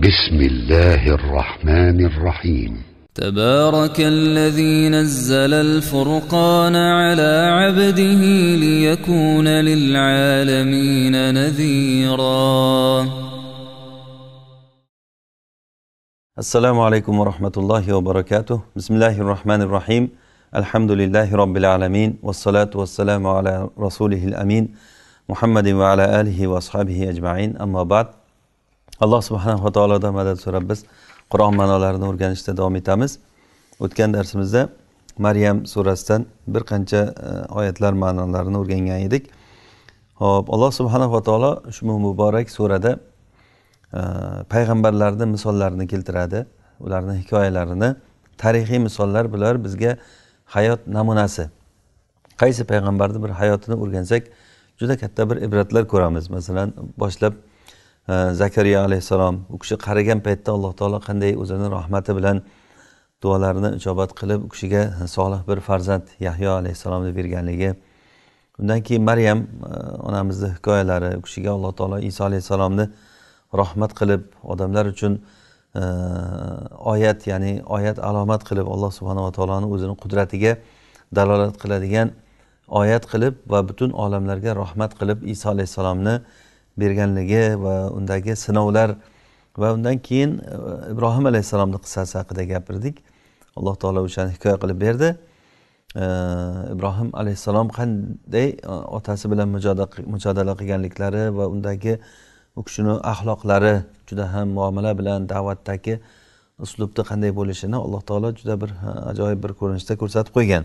بسم الله الرحمن الرحيم تبارك الذي نزل الفرقان على عبده ليكون للعالمين نذيرا السلام عليكم ورحمة الله وبركاته بسم الله الرحمن الرحيم الحمد لله رب العالمين والصلاة والسلام على رسوله الأمين محمد وعلى آله وأصحابه أجمعين أما بعد alloh subhanava taolodan madad so'rab biz qur'on ma'nolarini o'rganishda davom etamiz o'tgan darsimizda maryam surasidan bir qancha e, oyatlar ma'nolarini o'rgangan edik ho'p alloh subhanava taolo ushbu muborak surada e, payg'ambarlarni misollarini keltiradi ularni hikoyalarini tarixiy misollar bular bizga hayot namunasi qaysi payg'ambarni bir hayotini o'rgansak juda katta bir ibratlar ko'ramiz masalan boshlab zakariya alayhissalom u kishi qarigan paytda alloh taolo qanday o'zini rahmati bilan duolarini ijobat qilib u kishiga solih bir farzand yahyo alayhissalomni berganligi undan keyin maryam e, onamizni hikoyalari u kishiga alloh taolo iso alayhissalomni rahmat qilib odamlar uchun e, oyat ya'ni oyat alomat qilib alloh subhanava taoloni o'zini qudratiga dalolat qiladigan oyat qilib va butun olamlarga rahmat qilib iso alayhissalomni berganligi va undagi sinovlar va undan keyin e, ibrohim alayhissalomni qissasi haqida gapirdik alloh taolo o'shani hikoya qilib berdi e, ibrohim alayhissalom qanday e, otasi bilan mujodala qilganliklari va undagi u kishini axloqlari juda ham muomala bilan da'vatdagi uslubni qanday bo'lishini alloh taolo juda bir ajoyib bir ko'rinishda ko'rsatib qo'ygan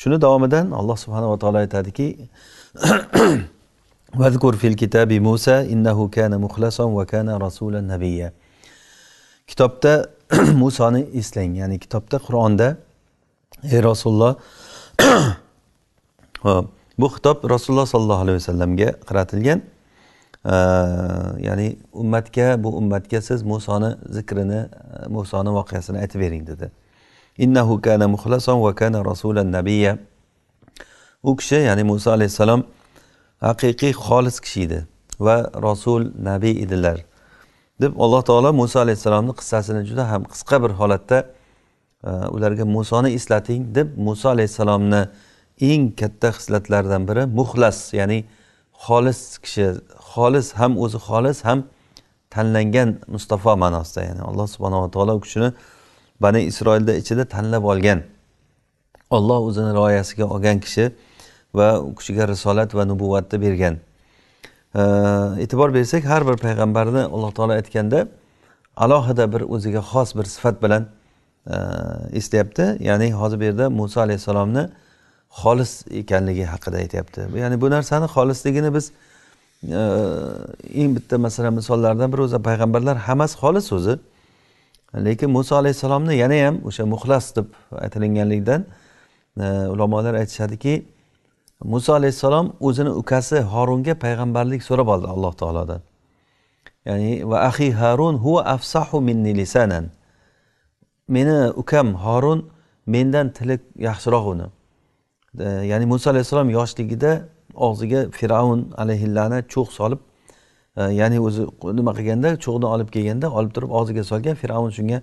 shuni davomidan alloh subhanava taolo aytadiki fil kitabi musa innahu kana kana rasulan nabiyya kitobda musoni eslang ya'ni kitobda qur'onda ey rasululloh bu xitob rasululloh sollallohu alayhi vasallamga qaratilgan ya'ni ummatga bu ummatga siz musoni zikrini musoni voqeasini aytib bering dedi innahu kana muxlason va kana rasulan nabiyya u kishi ya'ni muso alayhissalom haqiqiy xolis kishi edi va rasul nabiy edilar deb alloh taolo muso alayhissalomni qissasini juda ham qisqa bir holatda e, ularga musoni eslating deb muso alayhissalomni eng katta xislatlaridan biri muxlas ya'ni xolis kishi xolis ham o'zi xolis ham tanlangan mustafo ma'nosida ya'ni alloh subhanava taolo u kishini bani isroilda ichida tanlab olgan olloh o'zini rioyasiga olgan kishi va u kishiga risolat va nubuvatni bergan e'tibor bersak har bir payg'ambarni alloh taolo aytganda alohida bir o'ziga xos bir sifat bilan eslayapti ya'ni hozir bu yerda muso alayhissalomni xolis ekanligi haqida aytyapti ya'ni bu narsani xolisligini biz eng bitta masalan misollardan biri o'zi payg'ambarlar hammasi xolis o'zi lekin muso alayhissalomni yana ham o'sha muxlas deb aytilinganligidan ulamolar aytishadiki muso alayhissalom o'zini ukasi horunga payg'ambarlik so'rab oldi alloh taolodan ya'ni va ahi harun huva afsahu minni lisanan meni ukam horun mendan tili yaxshiroq uni ya'ni muso alayhissalom yoshligida og'ziga fir'avn alayhillani cho'g' solib e, ya'ni o'zi nima qilganda cho'g'ni olib kelganda olib turib og'ziga solgan fir'avn shunga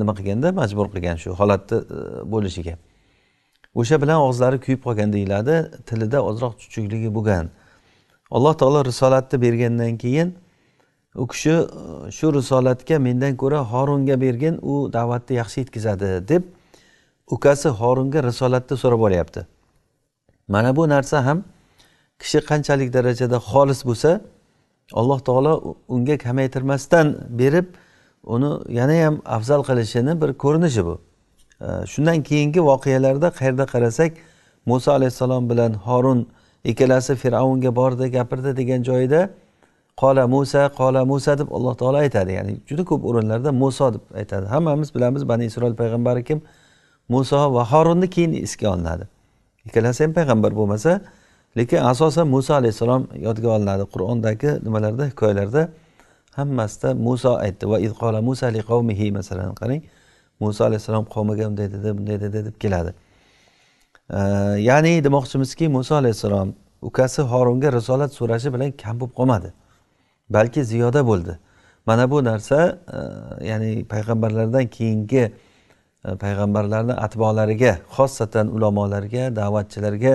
nima qilganda majbur qilgan shu holatni e, bo'lishiga o'sha bilan og'izlari kuyib qolgan deyiladi tilida ozroq chuchukligi bo'lgan alloh taolo risolatni bergandan keyin u kishi shu risolatga mendan ko'ra horunga bergin u da'vatni yaxshi yetkazadi deb ukasi horunga risolatni so'rab olyapti mana bu narsa ham kishi qanchalik darajada xolis bo'lsa alloh taolo unga kamaytirmasdan berib uni yanayam afzal qilishini bir ko'rinishi bu shundan keyingi voqealarda qayerda qarasak muso alayhissalom bilan horun ikkalasi fir'avnga bordi gapirdi degan joyida qola musa qola musa deb alloh taolo aytadi ya'ni juda ko'p o'rinlarda muso deb aytadi hammamiz bilamiz bani isroil payg'ambari kim muso va horunni keyin esga olinadi ikkalasi ham payg'ambar bo'lmasa lekin asosan muso alayhissalom yodga olinadi qur'ondagi nimalarda hikoyalarda hammasida muso aytdi va id qola musa li qavmihi masalan qarang muso alayhissalom qavmiga bunday dedi bunday dedi deb keladi ya'ni demoqchimizki muso alayhissalom ukasi horunga risolat so'rashi bilan kam bo'lib qolmadi balki ziyoda bo'ldi mana bu narsa e, ya'ni payg'ambarlardan keyingi e, payg'ambarlarni atbolariga xosatan ulamolarga da'vatchilarga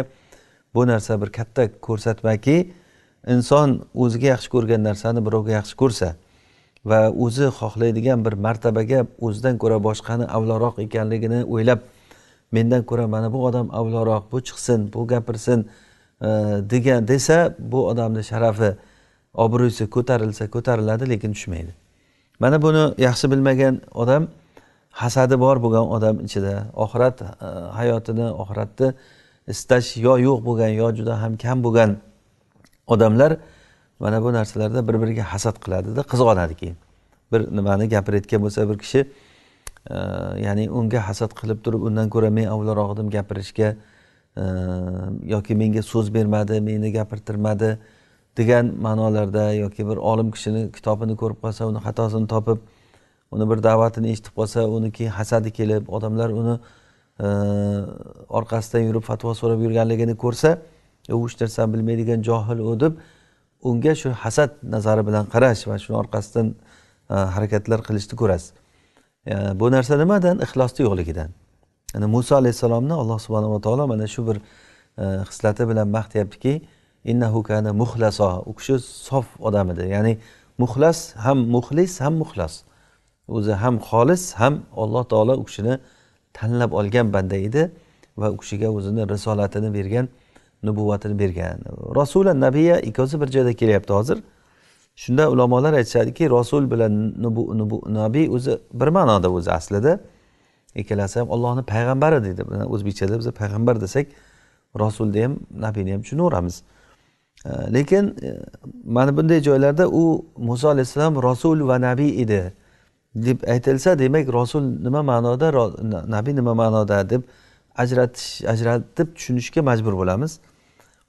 bu narsa bir katta ko'rsatmaki inson o'ziga yaxshi ko'rgan narsani birovga yaxshi ko'rsa va o'zi xohlaydigan bir martabaga o'zidan ko'ra boshqani avloroq ekanligini o'ylab mendan ko'ra mana bu odam avloroq bu chiqsin bu gapirsin e, degan desa bu odamni sharafi obro'si ko'tarilsa ko'tariladi lekin tushmaydi mana buni yaxshi bilmagan odam hasadi bor bo'lgan odam ichida oxirat e, hayotini oxiratni istash yo yo'q bo'lgan yo juda ham kam bo'lgan odamlar mana bu narsalarda bir biriga hasad qiladida qizg'onadi keyin bir nimani gapirayotgan bo'lsa bir kishi e, ya'ni unga hasad qilib turib undan ko'ra men avvalroq edim gapirishga e, yoki menga so'z bermadi meni gapirtirmadi degan ma'nolarda yoki bir olim kishini kitobini ko'rib qolsa uni xatosini topib uni bir da'vatini eshitib qolsa uni keyin hasadi kelib odamlar uni e, orqasidan yurib fatvo so'rab yurganligini ko'rsa u hech narsani bilmaydigan johil u deb unga shu hasad nazari bilan qarash va shuni orqasidan e, harakatlar qilishni ko'rasiz e, bu narsa nimadan ixlosni yo'qligidan ya'ni muso alayhissalomni alloh subhanava taolo mana shu bir hislati e, bilan maqtayaptiki innahu kana muxlaso u kishi sof odam edi ya'ni muxlas ham muxlis ham muxlos o'zi ham xolis ham alloh taolo u kishini tanlab olgan banda edi va u kishiga o'zini risolatini bergan nubuvatini bergan rasul nabiya ikkovsi bir joyda kelyapti hozir shunda ulamolar aytishadiki rasul bilan nubu, nubu nabiy o'zi bir ma'noda o'zi aslida ikkalasi ham ollohni payg'ambari deydi o'zbekchada biz payg'ambar desak rasulni ham nabiyni ham tushunaveramiz lekin e, mana bunday joylarda u muso alayhissalom rasul va nabiy edi deb aytilsa demak rasul nima ma'noda nabiy nima ma'noda deb ajratish ajratib tushunishga majbur bo'lamiz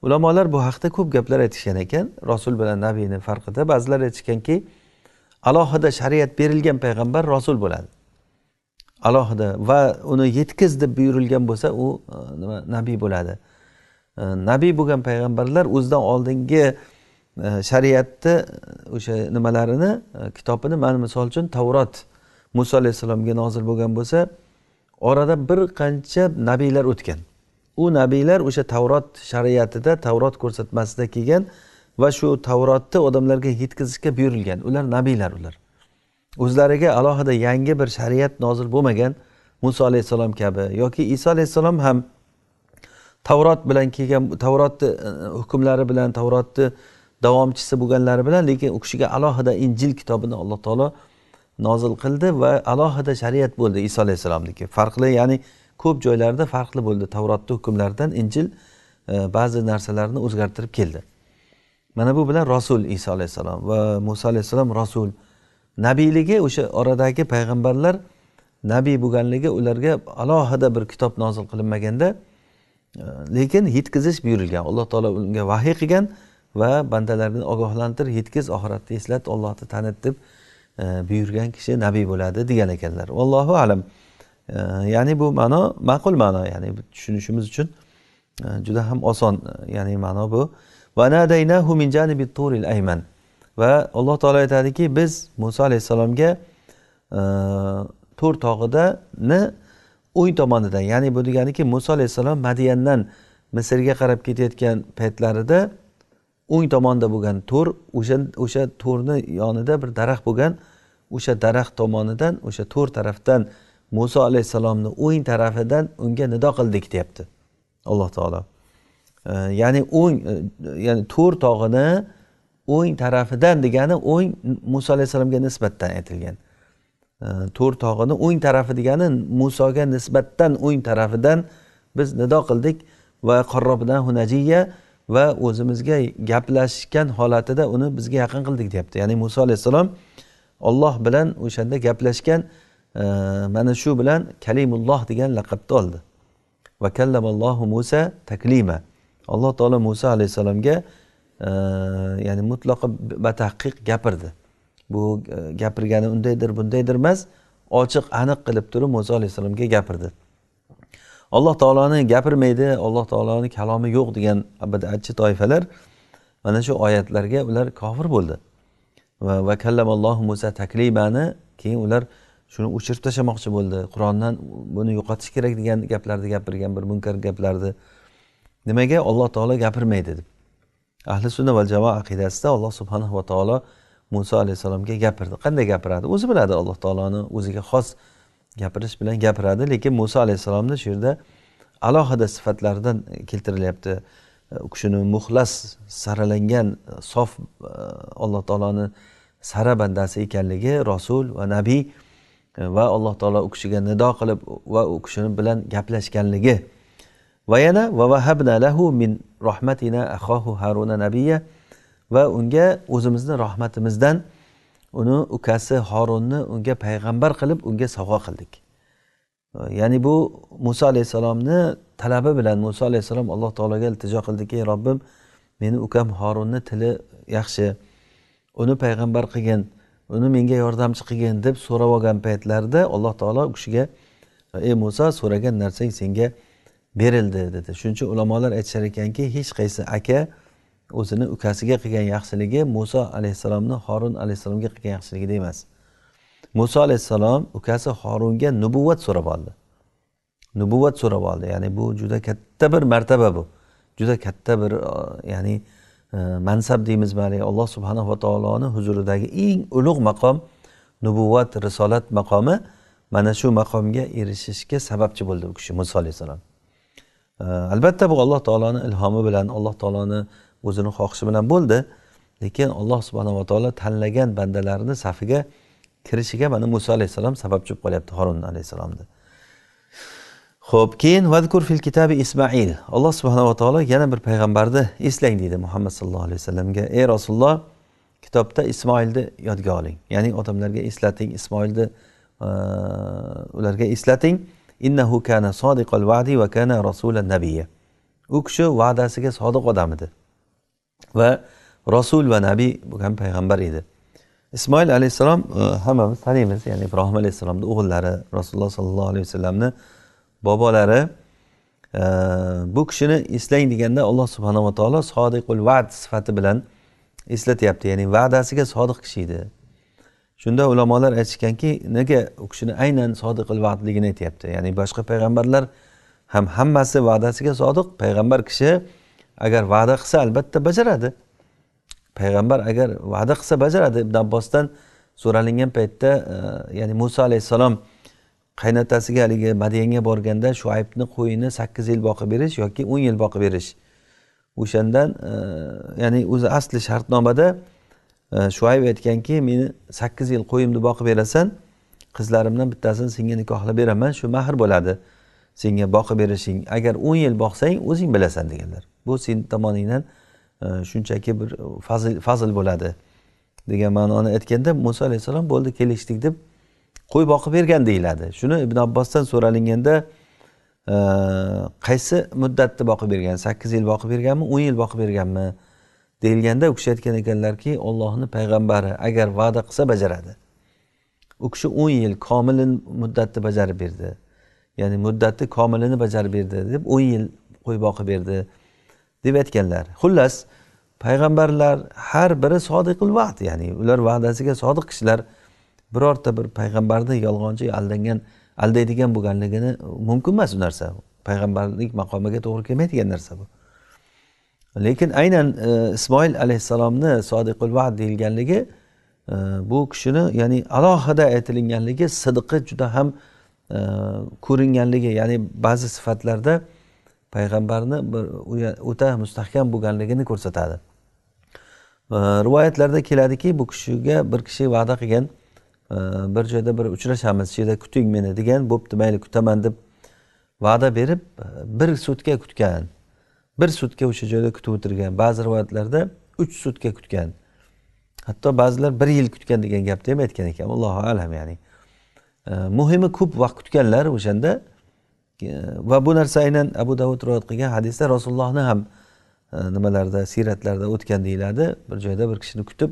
ulamolar bu haqida ko'p gaplar aytishgan ekan rasul bilan nabiyni farqida ba'zilar aytishganki alohida shariat berilgan payg'ambar rasul bo'ladi alohida va uni yetkiz deb buyurilgan bo'lsa u e, nima nabiy bo'ladi e, nabiy bo'lgan payg'ambarlar o'zidan oldingi e, shariatni o'sha nimalarini kitobini mana misol uchun tavrot muso alayhissalomga nozil bo'lgan bo'lsa oradan bir qancha nabiylar o'tgan u nabiylar o'sha tavrot shariatida tavrot ko'rsatmasida kelgan va shu tavrotni odamlarga yetkazishga buyurilgan ular nabiylar ular o'zlariga alohida yangi bir shariat nozil bo'lmagan muso alayhissalom kabi yoki iso alayhissalom ham tavrot bilan kelgan tavrotni e, hukmlari bilan tavrotni davomchisi bo'lganlari bilan lekin u kishiga alohida injil kitobini alloh taolo nozil qildi va alohida shariat bo'ldi iso alayhissalomniki farqli ya'ni ko'p joylarda farqli bo'ldi tavrotni hukmlaridan injil e, ba'zi narsalarni o'zgartirib keldi mana bu bilan rasul iso alayhissalom va muso alayhissalom rasul nabiyligi o'sha oradagi payg'ambarlar nabiy bo'lganligi ularga alohida bir kitob nozil qilinmaganda e, lekin yetkazish buyurilgan alloh taolo unga vahiy qilgan va bandalarni ogohlantir yetkiz oxiratni eslat ollohni tanit deb e, buyurgan kishi nabiy bo'ladi degan ekanlar allohu alam ya'ni bu ma'no ma'qul ma'no ya'ni tushunishimiz uchun e, juda ham oson e, ya'ni ma'no bu nadaynahu min janibi turil ayman va alloh taolo aytadiki biz muso alayhissalomga e, to'r tog'idani o'ng tomonidan ya'ni bu deganiki muso alayhissalom madiyandan misrga qarab ketayotgan paytlarida o'ng tomonda bo'lgan to'r o'sha o'sha to'rni yonida bir daraxt bo'lgan o'sha daraxt tomonidan o'sha to'r tarafdan muso alayhissalomni o'ng tarafidan unga nido qildik deyapti alloh taolo ya'ni o'ng e, ya'ni to'r tog'ini o'ng tarafidan degani o'ng muso alayhissalomga nisbatan aytilgan to'r tog'ini o'ng tarafi degani musoga nisbatan o'ng tarafidan biz nido qildik va qarrobidan hunajiya va o'zimizga gaplashgan holatida uni bizga yaqin qildik deyapti ya'ni muso alayhissalom olloh bilan o'shanda gaplashgan mana shu bilan kalimulloh degan laqabni oldi va kallamallohu musa taklima alloh taolo muso alayhissalomga e, ya'ni mutlaqo batahqiq gapirdi bu e, gapirgani undaydir bundaydir emas ochiq aniq qilib turib muso alayhissalomga gapirdi alloh taoloni gapirmaydi alloh taoloni kalomi yo'q degan bidatchi toifalar mana shu oyatlarga ular kofir bo'ldi va kallamallohu musa taklimani keyin ular shuni o'chirib tashlamoqchi bo'ldi qur'ondan buni yo'qotish kerak degan gaplarni gapirgan bir munkar gaplarni nimaga alloh taolo gapirmaydi deb ahli sunna va jamoa aqidasida alloh subhanahu va taolo muso alayhissalomga gapirdi qanday gapiradi o'zi biladi alloh taoloni o'ziga xos gapirish bilan gapiradi lekin muso alayhissalomni shu yerda alohida sifatlaridan keltirilyapti u kishini muxlas saralangan sof e, alloh taoloni sara bandasi ekanligi rasul va nabiy va alloh taolo u kishiga nido qilib va u kishini bilan gaplashganligi va yana va vahabna lahu min rohmatina ahohu haruna nabiya va unga o'zimizni rahmatimizdan uni ukasi horunni unga payg'ambar qilib unga sovg'a qildik ya'ni bu muso alayhissalomni talabi bilan muso alayhissalom alloh taologa iltijo qildiki robbim meni ukam horunni tili yaxshi uni payg'ambar qilgin uni menga yordamchi qilgin deb so'rab olgan paytlarida alloh taolo u kishiga ey muso so'ragan narsang senga berildi dedi shuning uchun ulamolar aytishar ekanki hech qaysi aka o'zini ukasiga qilgan yaxshiligi muso alayhissalomni horun alayhissalomga qilgan yaxshiligida emas muso alayhissalom ukasi horunga nubuvat so'rab oldi nubuvat so'rab oldi ya'ni bu juda katta bir martaba bu juda katta bir ya'ni mansab deymiz haligi alloh subhanava taoloni huzuridagi eng ulug' maqom nubuvat risolat maqomi mana shu maqomga erishishga sababchi bo'ldi u kishi muso alayhissalom albatta bu alloh taoloni ilhomi bilan alloh taoloni o'zini xohishi bilan bo'ldi lekin alloh subhanava taolo tanlagan bandalarini safiga kirishiga mana muso alayhissalom sababchi bo'lib qolyapti horun alayhissalomni ho'p keyin vadkur fil kitabi ismail alloh subhanava taolo yana bir payg'ambarni eslang deydi muhammad sallallohu alayhi vasallamga ey rasululloh kitobda ismoilni yodga oling ya'ni odamlarga eslating ismoilni ularga eslating innahu kana sodiqal vadi va kana rasula nabiya u kishi va'dasiga sodiq odam edi va rasul va nabiy bo'lgan payg'ambar edi ismoil alayhissalom hammamiz taniymiz ya'ni ibrohim alayhissalomni o'g'illari rasululloh sollallohu alayhi vasallamni bobolari e, bu kishini eslang deganda alloh subhanava taolo sodiqul vad sifati bilan eslatyapti ya'ni va'dasiga sodiq kishi edi shunda ulamolar aytishganki nega u kishini aynan sodiqil vadligini aytyapti ya'ni boshqa payg'ambarlar ham hammasi va'dasiga sodiq payg'ambar kishi agar va'da qilsa albatta bajaradi payg'ambar agar va'da qilsa bajaradi ibn abbosdan so'ralingan paytda e, ya'ni muso alayhissalom qaynotasiga haligi madiyanga borganda shuaybni qo'yini sakkiz yil boqib berish yoki o'n yil boqib berish o'shandan e, ya'ni o'zi asli shartnomada e, shuayb aytganki meni sakkiz yil qo'yimni boqib berasan qizlarimdan bittasini senga nikohlab beraman shu mahr bo'ladi senga boqib berishing agar o'n yil boqsang o'zing bilasan deganlar bu sen tomoningdan e, shunchaki e, bir fazil fazil bo'ladi degan ma'noni aytganda muso alayhissalom bo'ldi kelishdik deb qo'y boqib bergan deyiladi shuni ibn abbosdan so'ralinganda e, qaysi muddatda boqib bergan sakkiz yil boqib berganmi o'n yil boqib berganmi deyilganda u kishi aytgan ekanlarki ollohni payg'ambari agar va'da qilsa bajaradi u kishi o'n yil komil muddatni bajarib berdi ya'ni muddatni komilini bajarib berdi deb o'n yil qo'y boqib berdi deb aytganlar xullas payg'ambarlar har biri sodiqul vaqt ya'ni ular va'dasiga sodiq kishilar birorta bir payg'ambarni yolg'onchi aldangan aldaydigan bo'lganligini mumkin emas u narsa payg'ambarlik maqomiga to'g'ri kelmaydigan narsa bu lekin aynan e, ismoil alayhissalomni sodiqul vad deyilganligi e, bu kishini ya'ni alohida aytilinganligi sidqi juda ham e, ko'ringanligi ya'ni ba'zi sifatlarda payg'ambarni bir o'ta mustahkam bo'lganligini ko'rsatadi rivoyatlarda keladiki bu kishiga bir kishi va'da qilgan bir joyda bir uchrashamiz shu yerda kuting meni degan bo'pti mayli kutaman deb va'da berib e, bir sutka kutgan bir sutka o'sha joyda kutib o'tirgan ba'zi rivoyatlarda uch sutka kutgan hatto ba'zilar bir yil kutgan degan gapni ham aytgan ekan allohu alam ya'ni muhimi ko'p vaqt kutganlar o'shanda e, va bu narsa aynan abu davud rivoyat qilgan hadisda rasulullohni ham e, nimalarda siyratlarda o'tgan deyiladi bir joyda bir kishini kutib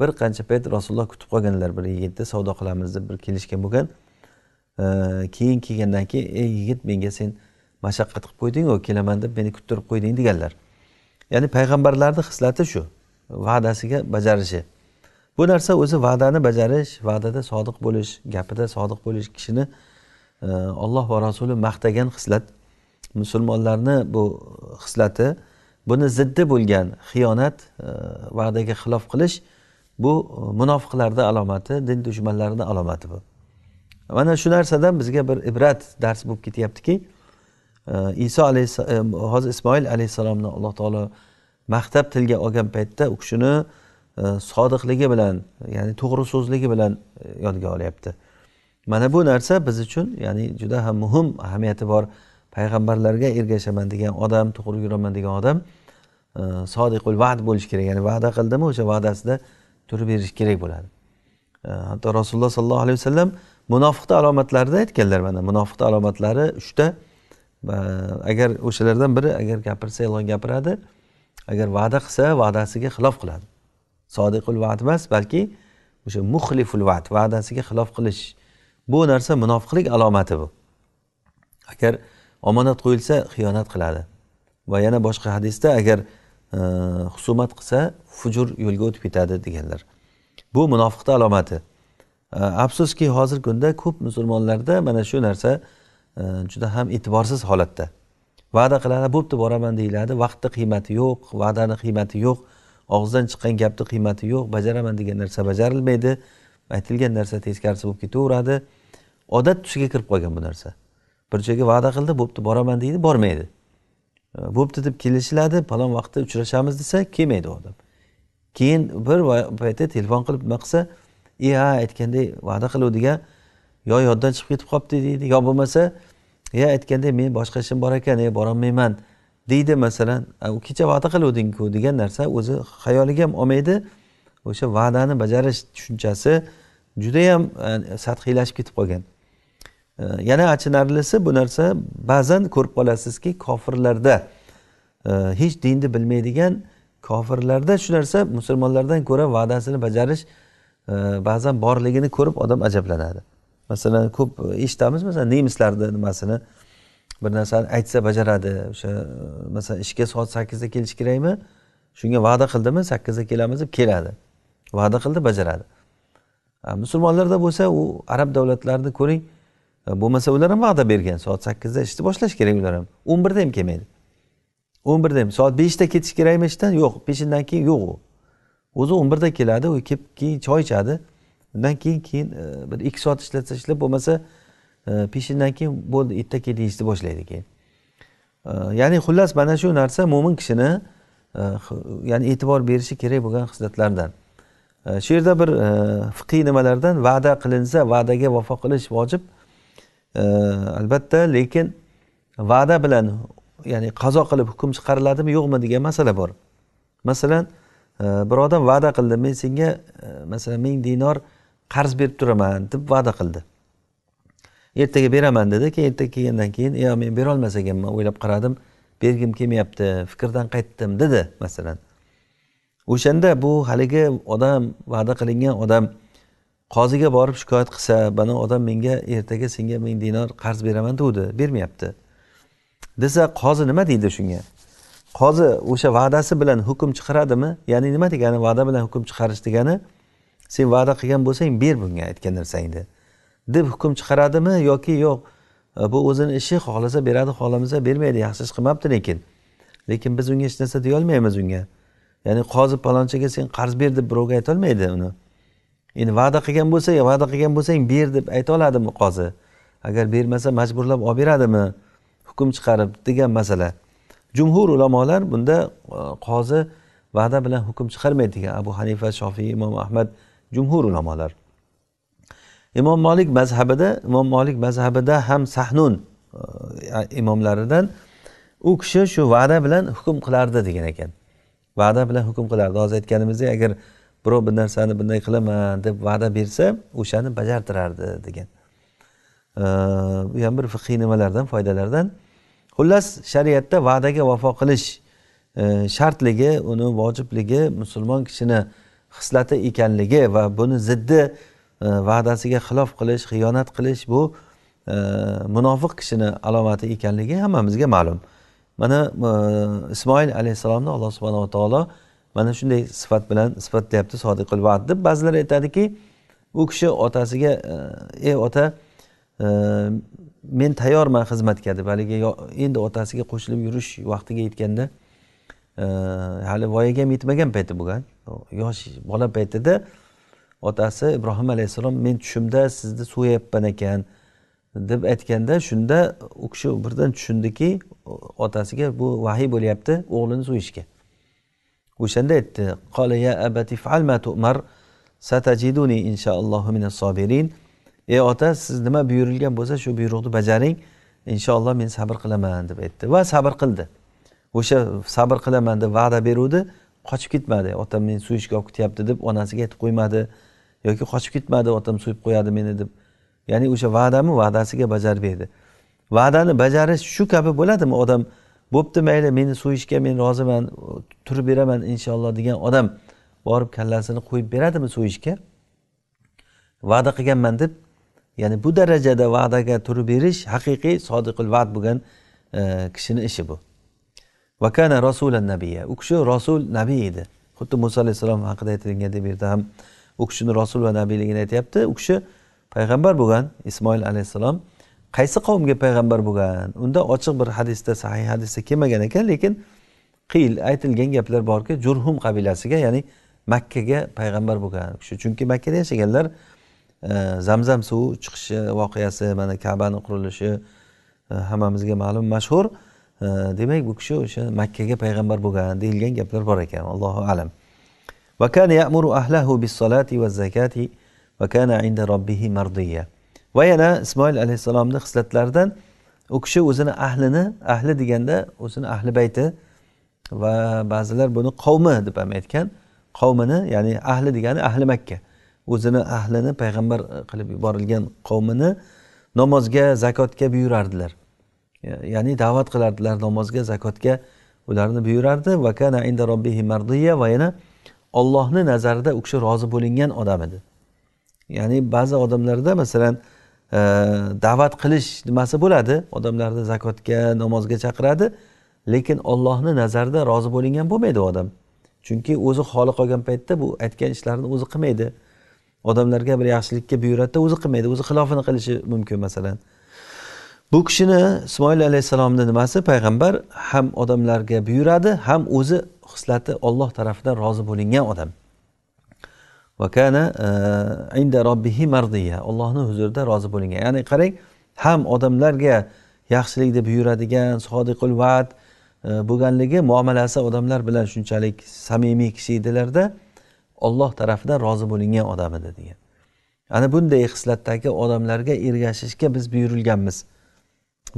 bir qancha payt rasululloh kutib qolganlar bir yigitni savdo qilamiz deb bir kelishgan bo'lgan keyin kelgandan keyin ey yigit menga sen mashaqqat qilib qo'ydingu kelaman deb meni kuttirib qo'yding deganlar ya'ni payg'ambarlarni xislati shu va'dasiga bajarishi bu narsa o'zi va'dani bajarish va'dada sodiq bo'lish gapida sodiq bo'lish kishini olloh e, va rasuli maqtagan xislat musulmonlarni bu xislati buni ziddi bo'lgan xiyonat e, va'daga xilof qilish bu e, munofiqlarni alomati din dushmanlarini alomati bu mana shu narsadan bizga bir ibrat dars bo'lib ketyaptiki e, iso alayhissalom e, hozir ismoil alayhissalomni alloh taolo maqtab tilga olgan paytda u kishini sodiqligi bilan ya'ni to'g'ri so'zligi bilan yodga olyapti mana bu narsa biz uchun ya'ni juda ham muhim ahamiyati bor payg'ambarlarga ergashaman degan odam to'g'ri yuraman degan odam sodiqul va'd bo'lishi kerak ya'ni va'da qildimi o'sha va'dasida turib berish kerak bo'ladi hatto rasululloh sollallohu alayhi vasallam munofiqni alomatlarida aytganlar mana munofiqni alomatlari uchta agar o'shalardan biri agar gapirsa yolg'on gapiradi agar va'da qilsa va'dasiga xilof qiladi sodiqul vad emas balki o'sha muxliful vad va'dasiga xilof qilish bu narsa munofiqlik alomati bu agar omonat qo'yilsa xiyonat qiladi va yana boshqa hadisda agar husumat qilsa fujur yo'lga o'tib ketadi deganlar bu munofiqni alomati afsuski hozirgi kunda ko'p musulmonlarda mana shu narsa e, juda ham e'tiborsiz holatda va'da qiladi bo'pti boraman deyiladi vaqtni qiymati yo'q va'dani qiymati yo'q og'izdan chiqqan gapni qiymati yo'q bajaraman degan narsa bajarilmaydi aytilgan narsa teskarisi bo'lib ketaveradi odat tusiga kirib qolgan bu narsa bir joyga va'da qildi bo'pti boraman deydi bormaydi bo'pti deb kelishiladi palon vaqtda uchrashamiz desa kelmaydi u odam keyin bir paytda telefon qilib nima qilsa e ha aytganday va'da qiluvdik yo yoddan chiqib ketib qolibdi deydi yo bo'lmasa e aytganday men boshqa ishim bor ekan e borolmayman deydi masalan u kecha va'da qiluvdingku degan narsa o'zi xayoliga ham olmaydi o'sha va'dani bajarish tushunchasi judayam sathiylashib ketib qolgan yana achinarlisi bu narsa ba'zan ko'rib qolasizki kofirlarda e, hech dinni bilmaydigan kofirlarda shu narsa musulmonlardan ko'ra va'dasini bajarish e, ba'zan borligini ko'rib odam ajablanadi masalan ko'p eshitamiz masalan nemislarni nimasini bir narsani aytsa bajaradi o'sha e, masalan ishga soat sakkizda kelish kerakmi shunga va'da qildimi sakkizda kelamiz deb keladi va'da qildi bajaradi musulmonlarda bo'lsa u arab davlatlarini ko'ring E, bo'lmasa ular ham va'da bergan soat sakkizda ishni boshlash kerak ular ham o'n birda ham kelmaydi o'n birda ham soat beshda ketish kerakmi ishdan yo'q peshindan keyin yo'q u o'zi o'n birda keladi u kelib keyin choy ichadi undan keyin keyin e, bir ikki soat ishlatsa ishlab bo'lmasa e, peshindan keyin bo'ldi erta keting ishni boshlaydi keyin ya'ni xullas mana shu narsa mo'min kishini ya'ni e'tibor berishi kerak bo'lgan hislatlardan shu yerda bir fiqiy nimalardan va'da qilinsa va'daga vafo qilish vojib albatta lekin va'da bilan ya'ni qazo qilib hukm chiqariladimi yo'qmi degan masala bor masalan e, bir odam va'da qildi men senga e, masalan ming dinor qarz berib turaman deb va'da qildi ertaga beraman dedi keyin ertaga kelgandan keyin yo men berolmas ekanman o'ylab qaradim bergim kelmayapti fikrdan qaytdim dedi masalan o'shanda bu haligi odam va'da qilingan odam qoziga borib shikoyat qilsa mana odam menga ertaga senga ming dinor qarz beraman degandi bermayapti desa qozi nima deydi shunga qozi o'sha va'dasi bilan hukm chiqaradimi ya'ni nima degani va'da bilan hukm chiqarish degani sen va'da qilgan bo'lsang ber bunga aytgan narsangni deb hukm chiqaradimi yoki yo'q e, bu o'zini ishi xohlasa beradi xohlamasa bermaydi yaxshi ish qilmabdi lekin lekin biz unga hech narsa deyolmaymiz unga ya'ni qozi palonchiga sen qarz ber deb birovga aytolmaydi uni endi va'da qilgan bo'lsa va'da qilgan bo'lsang ber deb ayta oladimi qozi agar bermasa majburlab olib beradimi hukm chiqarib degan masala jumhur ulamolar bunda e, qozi va'da bilan hukm chiqarmaydi degan abu hanifa shofiy imom ahmad jumhur ulamolar imom molik mazhabida imom molik mazhabida ham sahnun e, imomlaridan u kishi shu va'da bilan hukm qilardi degan ekan va'da bilan hukm qilardi hozir aytganimizdek agar birov bir narsani bunday qilaman deb va'da bersa o'shani bajartirardi degan bu ham bir fiqiy nimalardan foydalardan xullas shariatda va'daga vafo qilish e, shartligi uni vojibligi musulmon kishini xislati ekanligi va buni ziddi e, va'dasiga xilof qilish xiyonat qilish bu e, munofiq kishini alomati ekanligi hammamizga ma'lum mana ismoil alayhissalomni alloh subhanava taolo mana shunday sifat bilan sifatlayapti sodiqil vad deb ba'zilar aytadiki u kishi otasiga e, ey ota e, men tayyorman xizmatga deb haligi endi otasiga qo'shilib yurish vaqtiga yetganda e, hali voyaga ham yetmagan payti bo'lgan yosh bola paytida otasi ibrohim alayhissalom men tushimda sizni so'yapman ekan deb aytganda shunda u kishi birdan tushundiki otasiga bu vahiy bo'lyapti o'g'lini so'yishga o'shanda aytdi qola ya abati fal ma tu'mar satajiduni inshaallohu minas sobirin ey ota siz nima buyurilgan bo'lsa shu buyruqni bajaring inshaalloh men sabr qilaman deb aytdi va sabr qildi o'sha sabr qilaman deb va'da beruvdi qochib ketmadi otam meni so'yishga olib ketyapti deb onasiga aytib qo'ymadi yoki qochib ketmadi otam so'yib qo'yadi meni deb ya'ni o'sha va'dami va'dasiga bajarib berdi va'dani bajarish shu kabi bo'ladimi odam bo'pti mayli meni so'yishga men roziman turib beraman inshaalloh degan odam borib kallasini qo'yib beradimi so'yishga va'da qilganman deb ya'ni bu darajada va'daga turib berish haqiqiy sodiqul va'd bo'lgan e, kishini ishi bu vakana rasulan nabiya u kishi rasul nabiy edi xuddi muso alayhissalom haqida aytilgandek bu yerda ham u kishini rasul va nabiyligini aytyapti u kishi payg'ambar bo'lgan ismoil alayhissalom qaysi qavmga payg'ambar bo'lgan unda ochiq bir hadisda sahih hadisda kelmagan ekan lekin qiyil aytilgan gaplar borki jurhum qabilasiga ya'ni makkaga payg'ambar bo'lgan kishi chunki makkada yashaganlar e, zamzam suvi chiqishi voqeasi mana kabani qurilishi e, hammamizga ma'lum mashhur e, demak bu kishi o'sha makkaga payg'ambar bo'lgan deyilgan gaplar bor ekan allohu alam ya'muru وكان يأمر va zakati va kana inda robbihi مرضيا va yana ismoil alayhissalomni hislatlaridan u kishi o'zini ahlini ahli deganda o'zini ahli bayti va ba'zilar buni qavmi deb ham aytgan qavmini ya'ni ahli degani ahli makka o'zini ahlini payg'ambar qilib yuborilgan qavmini namozga zakotga buyurardilar ya'ni da'vat qilardilar namozga zakotga ularni buyurardi va kana inda robbihi mardiya va yana ollohni nazarida u kishi rozi bo'lingan odam edi ya'ni ba'zi odamlarda masalan da'vat qilish nimasi bo'ladi odamlarni zakotga namozga chaqiradi lekin ollohni nazarida rozi bo'lingan bo'lmaydi u odam chunki o'zi xoli qolgan paytda bu aytgan ishlarini o'zi qilmaydi odamlarga bir yaxshilikka buyuradida o'zi qilmaydi o'zi xilofini qilishi mumkin masalan bu kishini ismoil alayhissalomni nimasi payg'ambar ham odamlarga buyuradi ham o'zi xislati olloh tarafidan rozi bo'lingan odam ollohni e, inda robbihi mardiya huzurida rozi bo'lingan ya'ni qarang ham odamlarga yaxshilik deb buyuradigan sodiqul vad e, bo'lganligi muomalasi odamlar bilan shunchalik samimiy kishi edilarda olloh tarafidan rozi bo'lingan odam edi degan ana bunday hislatdagi odamlarga ergashishga biz buyurilganmiz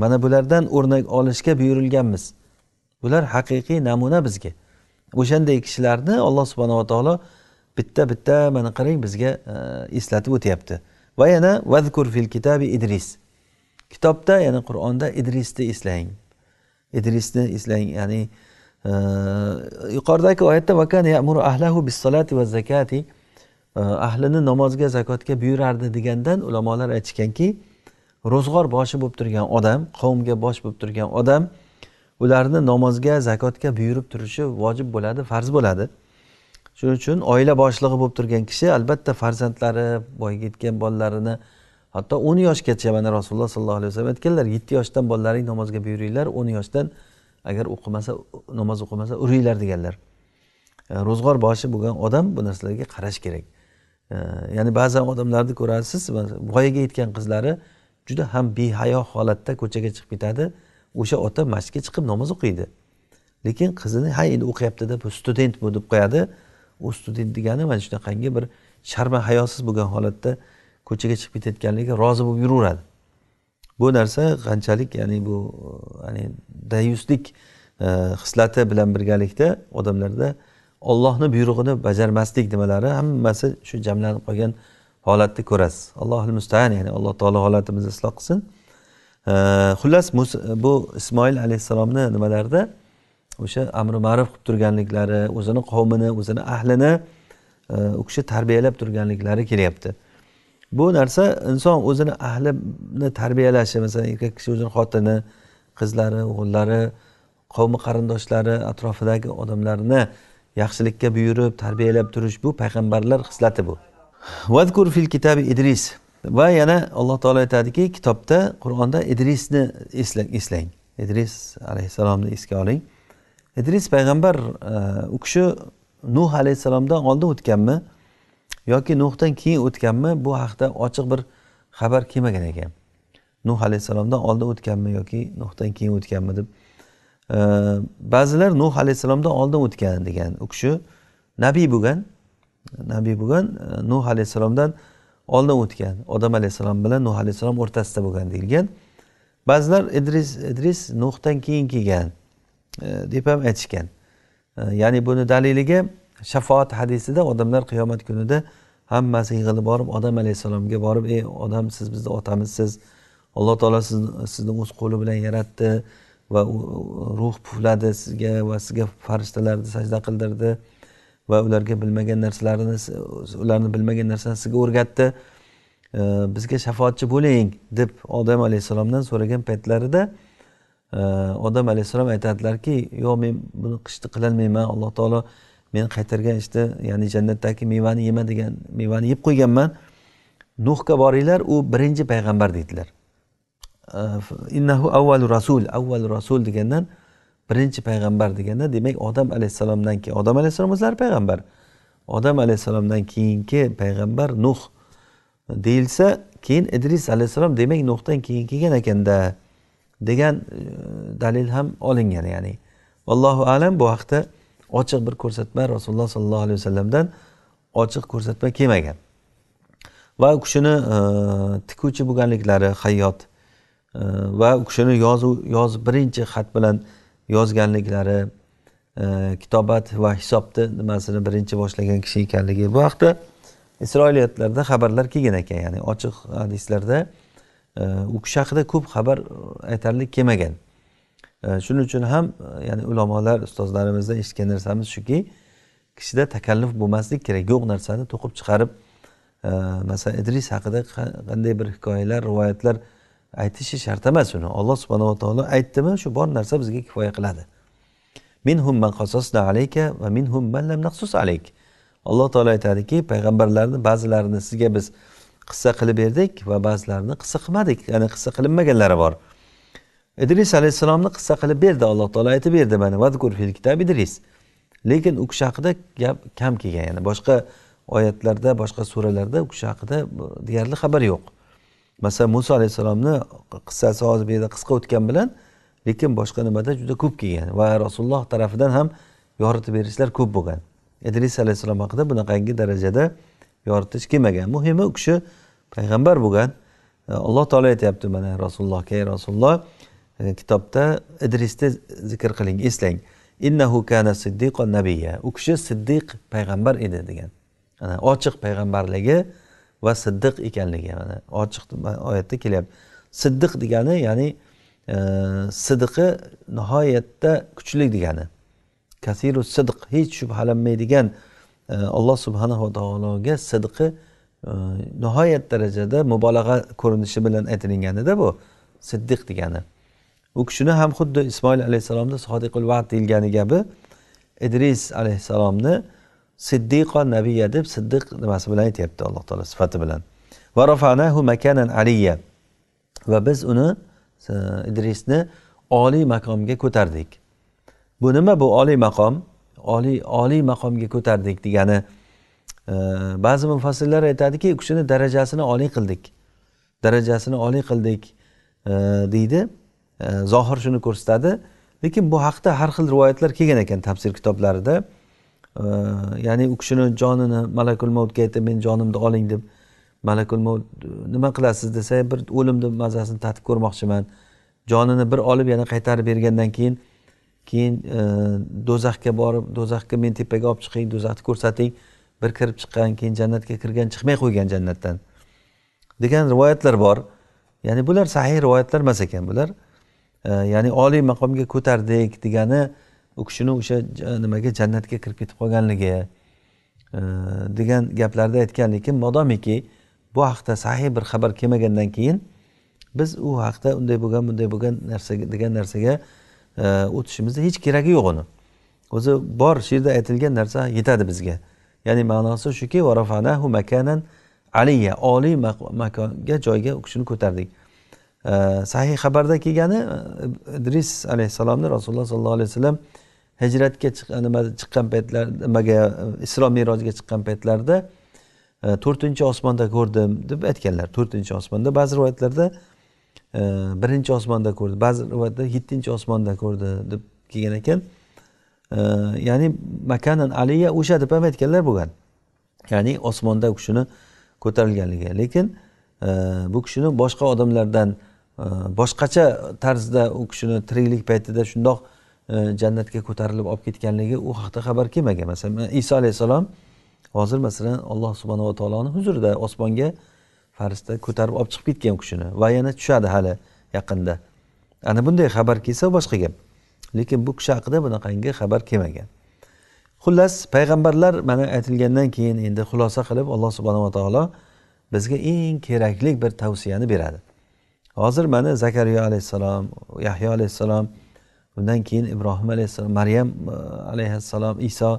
mana bulardan o'rnak olishga buyurilganmiz bular haqiqiy namuna bizga o'shanday kishilarni alloh subhanava taolo bitta bitta mana qarang bizga e, eslatib o'tyapti va yana vazkur fil kitabi idris kitobda ya'ni qur'onda idrisni eslang idrisni eslang ya'ni e, yuqoridagi oyatda vakan yamuru ahlahu bis solati va zakati e, ahlini namozga zakotga buyurardi degandan ulamolar aytishganki ro'zg'or boshi bo'lib turgan odam qavmga bosh bo'lib turgan odam ularni namozga zakotga buyurib turishi vojib bo'ladi farz bo'ladi shuning uchun oila boshlig'i bo'lib turgan kishi albatta farzandlari voyaga yetgan bolalarini hatto o'n yoshgacha mana rasululloh sollallohu alayhi vasallam aytganlar yetti yoshdan bolalaring namozga buyuringlar o'n yoshdan agar o'qimasa namoz o'qimasa uringlar deganlar e, ro'zg'or boshi bo'lgan odam bu narsalarga qarash kerak e, ya'ni ba'zan odamlarni ko'rasiz voyaga yetgan qizlari juda ham behayo holatda ko'chaga chiqib ketadi o'sha ota masjidga chiqib namoz o'qiydi lekin qizini ha endi o'qiyapti deb student bu deb qo'yadi u student degani mana shunaqangi bir sharma hayosiz bo'lgan holatda ko'chaga chiqib ketayotganligiga rozi bo'lib yuraveradi bu narsa qanchalik ya'ni bu ya'ni dayuslik hislati e, bilan birgalikda odamlarda ollohni buyrug'ini bajarmaslik nimalari hammasi shu jamlanib qolgan holatni ko'rasiz alloh mustaan ya'ni alloh taolo holatimizni isloh qilsin e, xullas bu ismoil alayhissalomni nimalarida o'sha amri ma'ruf qilib turganliklari o'zini qavmini o'zini ahlini e, u kishi tarbiyalab turganliklari kelyapti bu narsa inson o'zini ahlini tarbiyalashi masalan erkak kishi o'zini xotini qizlari o'g'illari qavmi qarindoshlari atrofidagi odamlarni yaxshilikka buyurib tarbiyalab turish bu payg'ambarlar xislati bu vazkur fil kitabi idris va yana alloh taolo aytadiki kitobda qur'onda idrisni eslang idris alayhissalomni esga oling idris payg'ambar e, u kishi nuh alayhissalomdan oldin o'tganmi yoki nuhdan keyin o'tganmi bu haqida ochiq bir xabar kelmagan ekan nuh alayhissalomdan oldin o'tganmi yoki nuhdan keyin o'tganmi deb e, ba'zilar nuh alayhissalomdan oldin o'tgan degan u kishi nabiy bo'lgan nabiy bo'lgan e, nuh alayhissalomdan oldin o'tgan odam alayhissalom bilan nuh alayhissalom o'rtasida bo'lgan deyilgan ba'zilar idris idris nuhdan keyin kelgan deb ham aytishgan ya'ni buni daliliga shafoat hadisida odamlar qiyomat kunida hammasi yig'ilib borib odam alayhissalomga borib ey odam siz bizni otamizsiz alloh taolo sizni sizni o'z qo'li bilan yaratdi va ruh pufladi sizga va sizga farishtalarni sajda qildirdi va ularga bilmagan narsalarini ularni bilmagan narsani sizga o'rgatdi bizga shafoatchi bo'ling deb odam alayhissalomdan so'ragan paytlarida de, odam alayhissalom aytadilarki yo'q men buni qishni qilolmayman alloh taolo men qaytargan ishni ya'ni jannatdagi mevani yema degan mevani yeb qo'yganman nuhga boringlar u birinchi payg'ambar deydilar innahu avvalu rasul avvalu rasul degandan birinchi payg'ambar deganda demak odam alayhissalomdan keyin odam alayhissalom o'zlari payg'ambar odam alayhissalomdan keyingi payg'ambar nuh deyilsa keyin idris alayhissalom demak nuhdan keyin kelgan ekanda degan e, dalil ham olingan ya'ni allohu alam bu haqda ochiq bir ko'rsatma rasululloh sollallohu alayhi vasallamdan ochiq ko'rsatma kelmagan va u kishini e, tikuvchi bo'lganliklari hayot e, va u kishini yozuv yoz birinchi xat bilan yozganliklari kitobat va hisobni nimasini birinchi boshlagan kishi ekanligi bu haqda isroiliyatlarda xabarlar kelgan ekan ya'ni ochiq hadislarda u kishi haqida ko'p xabar e, aytarlik kelmagan shuning uchun ham e, ya'ni ulamolar ustozlarimizdan eshitgan narsamiz shuki kishida takalluf bo'lmaslik kerak yo'q narsani to'qib chiqarib e, masalan idris haqida qanday bir hikoyalar rivoyatlar aytishi shart emas uni alloh subhanava taolo aytdimi shu bor narsa bizga kifoya qiladi minhum alayka va minhum man lam alayk alloh taolo aytadiki payg'ambarlarni ba'zilarini sizga biz qissa qilib berdik va ba'zilarini qissa qilmadik ya'ni qissa qilinmaganlari bor idris alayhissalomni qissa qilib berdi alloh taolo aytib berdi mana vadkur fil kitab idris lekin u kishi haqida gap kam kelgan ya'ni boshqa oyatlarda boshqa suralarda u kishi haqida deyarli xabar yo'q masalan muso alayhissalomni qissasi hozir bu yerda qisqa o'tgan bilan lekin boshqa nimada juda ko'p kelgan va rasululloh tarafidan ham yoritib berishlar ko'p bo'lgan idris alayhissalom haqida bunaqangi darajada yoritish kelmagan muhimi u kishi payg'ambar bo'lgan e, alloh taolo aytyapti mana rasulullohga ey rasululloh e, kitobda idrisni zikr qiling eslang innahu kana siddiqo nabiya u kishi siddiq payg'ambar edi degan ana ochiq payg'ambarligi va siddiq ekanligi mana ochiq oyatda kelyapti siddiq degani ya'ni e, sidqi nihoyatda kuchli degani kasiru sidq hech shubhalanmaydigan alloh subhanava taologa sidqi e, nihoyat darajada mubolag'a ko'rinishi bilan aytilinganida bu siddiq degani u kishini ham xuddi ismoil alayhissalomni sodiqul vaqt deyilgani kabi idris alayhissalomni siddiqo nabiya deb siddiq nimasi bilan aytyapti alloh taolo sifati bilan va rafanahu makanan aliya va biz uni e, idrisni oliy maqomga ko'tardik bu nima bu oliy maqom oliy oliy maqomga ko'tardik degani e, ba'zi mufassirlar aytadiki u kishini darajasini oliy qildik darajasini oliy qildik e, deydi e, zohir shuni ko'rsatadi lekin bu haqida har xil rivoyatlar kelgan ekan tafsir kitoblarida ya'ni u kishini jonini malakul mavtga aytib men jonimni oling deb malakul mavt nima qilasiz desa bir o'limni mazasini tatib ko'rmoqchiman jonini bir olib yana qaytarib bergandan keyin keyin e, do'zaxga borib do'zaxga meni tepaga olib chiqing do'zaxni ko'rsating bir kirib chiqqan keyin jannatga kirgan chiqmay qo'ygan jannatdan degan rivoyatlar bor ya'ni bular sahiy rivoyatlar emas ekan bular e, ya'ni oliy maqomga ko'tardik degani u kishini o'sha nimaga jannatga kirib ketib qolganligi e, degan gaplarda aytgan lekin modomiki bu haqda sahiy bir xabar kelmagandan keyin biz u haqda unday bo'lgan bunday bo'lgan narsa degan narsaga E, o'tishimizni hech keragi yo'q uni o'zi bor shu yerda aytilgan narsa yetadi bizga ya'ni ma'nosi shuki aliya oliy makonga joyga u kishini ko'tardik e, sahih xabarda kelgani e, idris alayhissalomni rasululloh sollallohu alayhi vasallam hijratga nima chiqqan paytlar nimaga isro merojga chiqqan paytlarida to'rtinchi osmonda ko'rdim deb aytganlar to'rtinchi osmonda ba'zi rivoyatlarda birinchi osmonda ko'rdi ba'zi rivoyatda yettinchi osmonda ko'rdi deb kelgan ekan ya'ni makanan aliya o'sha deb ham aytganlar bo'lgan ya'ni osmonda u kishini ko'tarilganligi lekin e, bu kishini boshqa odamlardan e, boshqacha tarzda u kishini tiriklik paytida shundoq e, jannatga ko'tarilib olib ketganligi u haqida xabar kelmagan masalan iso alayhissalom hozir masalan alloh subhanava taoloni huzurida osmonga farishta ko'tarib olib chiqib ketgan u kishini va yana tushadi hali yaqinda ana bunday xabar kelsa boshqa gap lekin bu kishi haqida bunaqangi xabar kelmagan xullas payg'ambarlar mana aytilgandan keyin endi xulosa qilib alloh subhanava taolo bizga eng kerakli bir tavsiyani beradi hozir mana zakariya alayhissalom yahyo alayhissalom undan keyin ibrohim alayhissalom maryam e, alayhissalom iso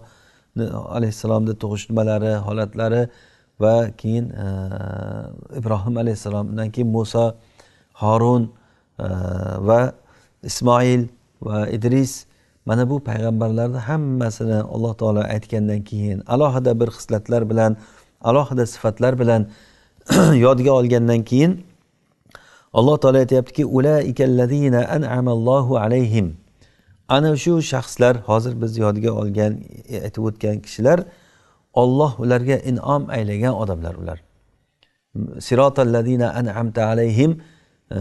alayhissalomni tug'ish nimalari holatlari va keyin e, ibrohim alayhissalomdan keyin muso horun e, va ismoil va idris mana bu payg'ambarlarni hammasini alloh taolo aytgandan keyin alohida bir xislatlar bilan alohida sifatlar bilan yodga olgandan keyin alloh taolo aytyaptiki ulaikallazina alayhim ana shu shaxslar hozir biz yodga olgan e, aytib o'tgan kishilar olloh ularga inom aylagan odamlar ular sirotallazina an'amta alayhim e,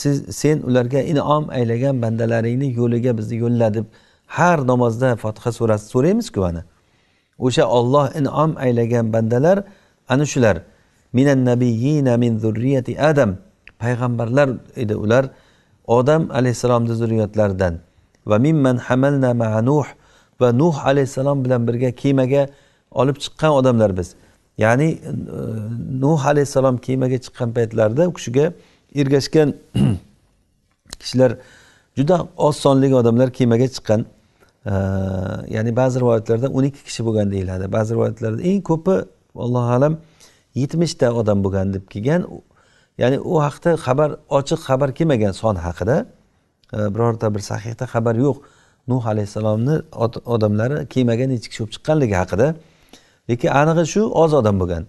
siz sen ularga inom aylagan bandalaringni yo'liga bizni yo'lla deb har namozda fotiha surasi so'raymizku mana o'sha olloh inom aylagan bandalar ana shular minan nabiyina min zurriyati adam payg'ambarlar edi ular odam alayhissalomni zurriyotlaridan va mimman hamalna ma nuh va nuh alayhissalom bilan birga kemaga olib chiqqan odamlar biz ya'ni e, nuh alayhissalom kemaga chiqqan paytlarida u kishiga ergashgan kishilar juda oz sonli odamlar kemaga chiqqan e, ya'ni ba'zi rivoyatlarda o'n ikki kishi bo'lgan deyiladi ba'zi rivoyatlarda eng ko'pi allohu alam yetmishta odam bo'lgan deb kelgan ya'ni u haqda xabar ochiq xabar kelmagan son haqida e, birorta bir sahihda xabar yo'q nuh alayhissalomni odamlari kemaga necha kishi bo'lib chiqqanligi haqida lekin anig'i shu oz odam bo'lgan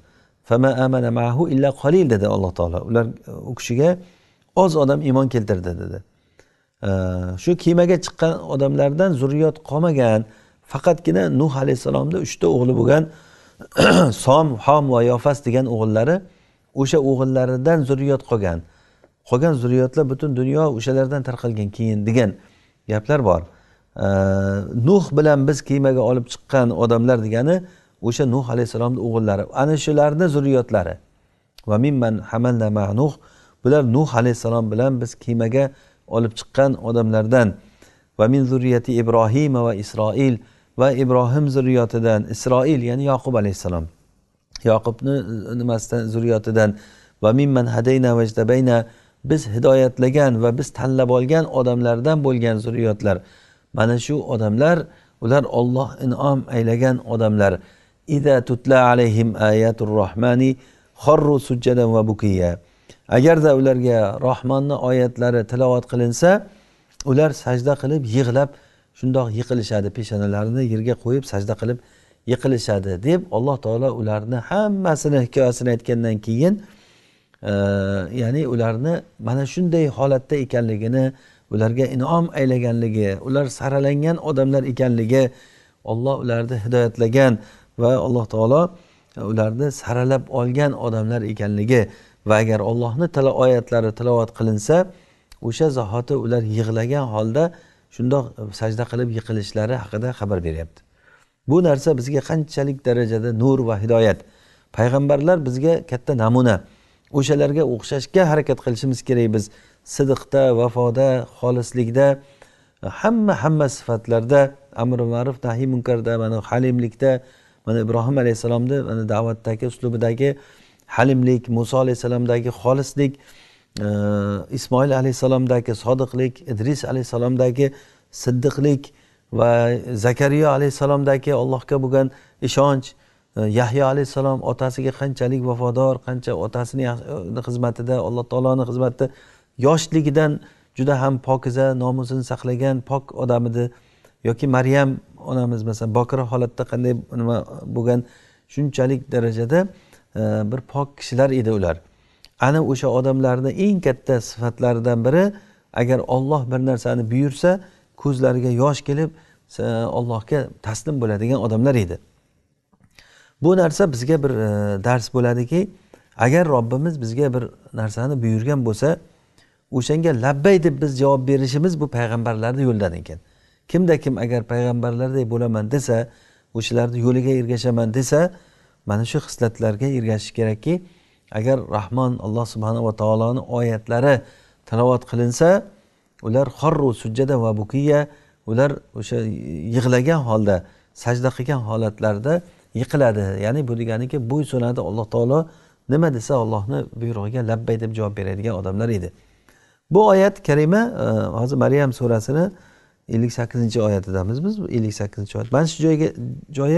mahu illa qalil dedi alloh taolo ular u kishiga oz odam iymon keltirdi dedi shu kemaga chiqqan odamlardan zurriyot qolmagan faqatgina nuh alayhissalomni uchta o'g'li bo'lgan som hom va yofas degan o'g'illari o'sha o'g'illaridan zurriyot qolgan qolgan zurriyotlar butun dunyo o'shalardan tarqalgan keyin degan gaplar bor nuh bilan biz kemaga olib chiqqan odamlar degani o'sha nuh alayhissalomni o'g'illari ana shularni zurriyotlari va mimman hamalna manuh bular nuh alayhissalom bilan biz kemaga olib chiqqan odamlardan va min zurriyati ibrohim va isroil va ibrohim zurriyotidan isroil ya'ni yoqub alayhissalom yoqubni e, nimasidan zurriyotidan va mimman hadayna vajdabayna biz hidoyatlagan va biz tanlab olgan odamlardan bo'lgan zurriyotlar mana shu odamlar ular olloh inom aylagan odamlar agarda ularga rohmonni oyatlari tilovat qilinsa ular sajda qilib yig'lab shundoq yiqilishadi peshonalarini yerga qo'yib sajda qilib yiqilishadi deb alloh taolo ularni hammasini hikoyasini aytgandan keyin e, ya'ni ularni mana shunday holatda ekanligini ularga inom aylaganligi ular saralangan odamlar ekanligi olloh ularni hidoyatlagan va alloh taolo ularni saralab olgan odamlar ekanligi va agar ollohni tala oyatlari tilovat qilinsa o'sha zahoti ular yig'lagan holda shundoq sajda qilib yiqilishlari haqida xabar beryapti bu narsa bizga qanchalik darajada nur va hidoyat payg'ambarlar bizga katta namuna o'shalarga o'xshashga harakat qilishimiz kerak biz sidiqda vafoda xolislikda hamma hamma sifatlarda amri ma'ruf nahiy munkarda mana halimlikda mana ibrohim alayhissalomni mana da'vatdagi uslubidagi halimlik muso alayhissalomdagi xolislik e, ismoil alayhissalomdagi sodiqlik idris alayhissalomdagi siddiqlik va zakariyo alayhissalomdagi allohga bo'lgan ishonch e, yahyo alayhissalom otasiga qanchalik vafodor qancha otasini e, xizmatida alloh taoloni xizmatida yoshligidan juda ham pokiza nomusini saqlagan pok odam edi yoki maryam onamiz masalan bokira holatda qanday nima bo'lgan shunchalik darajada e, bir pok kishilar edi ular ana o'sha odamlarni eng katta sifatlaridan biri agar olloh bir narsani buyursa ko'zlariga yosh kelib e, allohga taslim bo'ladigan odamlar edi bu narsa bizga bir e, dars bo'ladiki agar robbimiz bizga bir narsani buyurgan bo'lsa o'shanga labbay deb biz javob berishimiz bu payg'ambarlarni yo'lidan ekan kimda kim agar payg'ambarlardek bo'laman desa o'shalarni yo'liga ergashaman desa mana shu xislatlarga ergashish kerakki agar rahmon alloh subhanava taoloni oyatlari tilovat qilinsa ular xorru sujjada va bukiya ular o'sha yig'lagan holda sajda qilgan holatlarda yiqiladi ya'ni bu deganiki bo'ysunadi alloh taolo nima desa allohni buyrug'iga labbay deb javob beradigan odamlar edi bu oyat karima e, hozir maryam surasini ellik sakkizinchi oyatidamiz biz ellik sakkizinchi oyat mana shu joyga joyi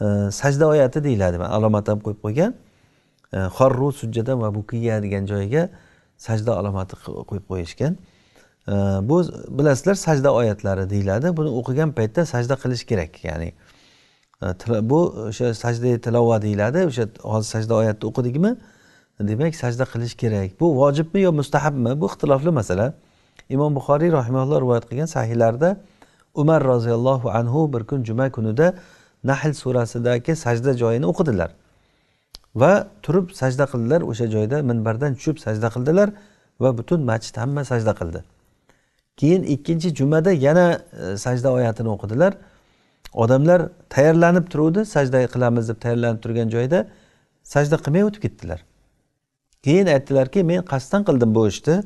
e, sajda oyati deyiladi alomat ham qo'yib qo'ygan e, xorru sujjada va bukiya degan joyiga sajda alomati qo'yib qo'yishgan e, bu bilasizlar sajda oyatlari deyiladi buni o'qigan paytda sajda qilish kerak ya'ni bu o'sha sajda tilova deyiladi o'sha hozir sajda oyatni o'qidikmi demak sajda qilish kerak bu vojibmi yo mustahabmi bu ixtilofli masala imom buxoriy rahimalloh rivoyat qilgan sahiylarida umar roziyallohu anhu bir kun juma kunida nahl surasidagi sajda joyini o'qidilar va turib sajda qildilar o'sha joyda minbardan tushib sajda qildilar va butun masjid hamma sajda qildi keyin ikkinchi jumada yana e, sajda oyatini o'qidilar odamlar tayyorlanib turuvdi sajda qilamiz deb tayyorlanib turgan joyda sajda qilmay o'tib ketdilar keyin aytdilarki men qasddan qildim bu ishni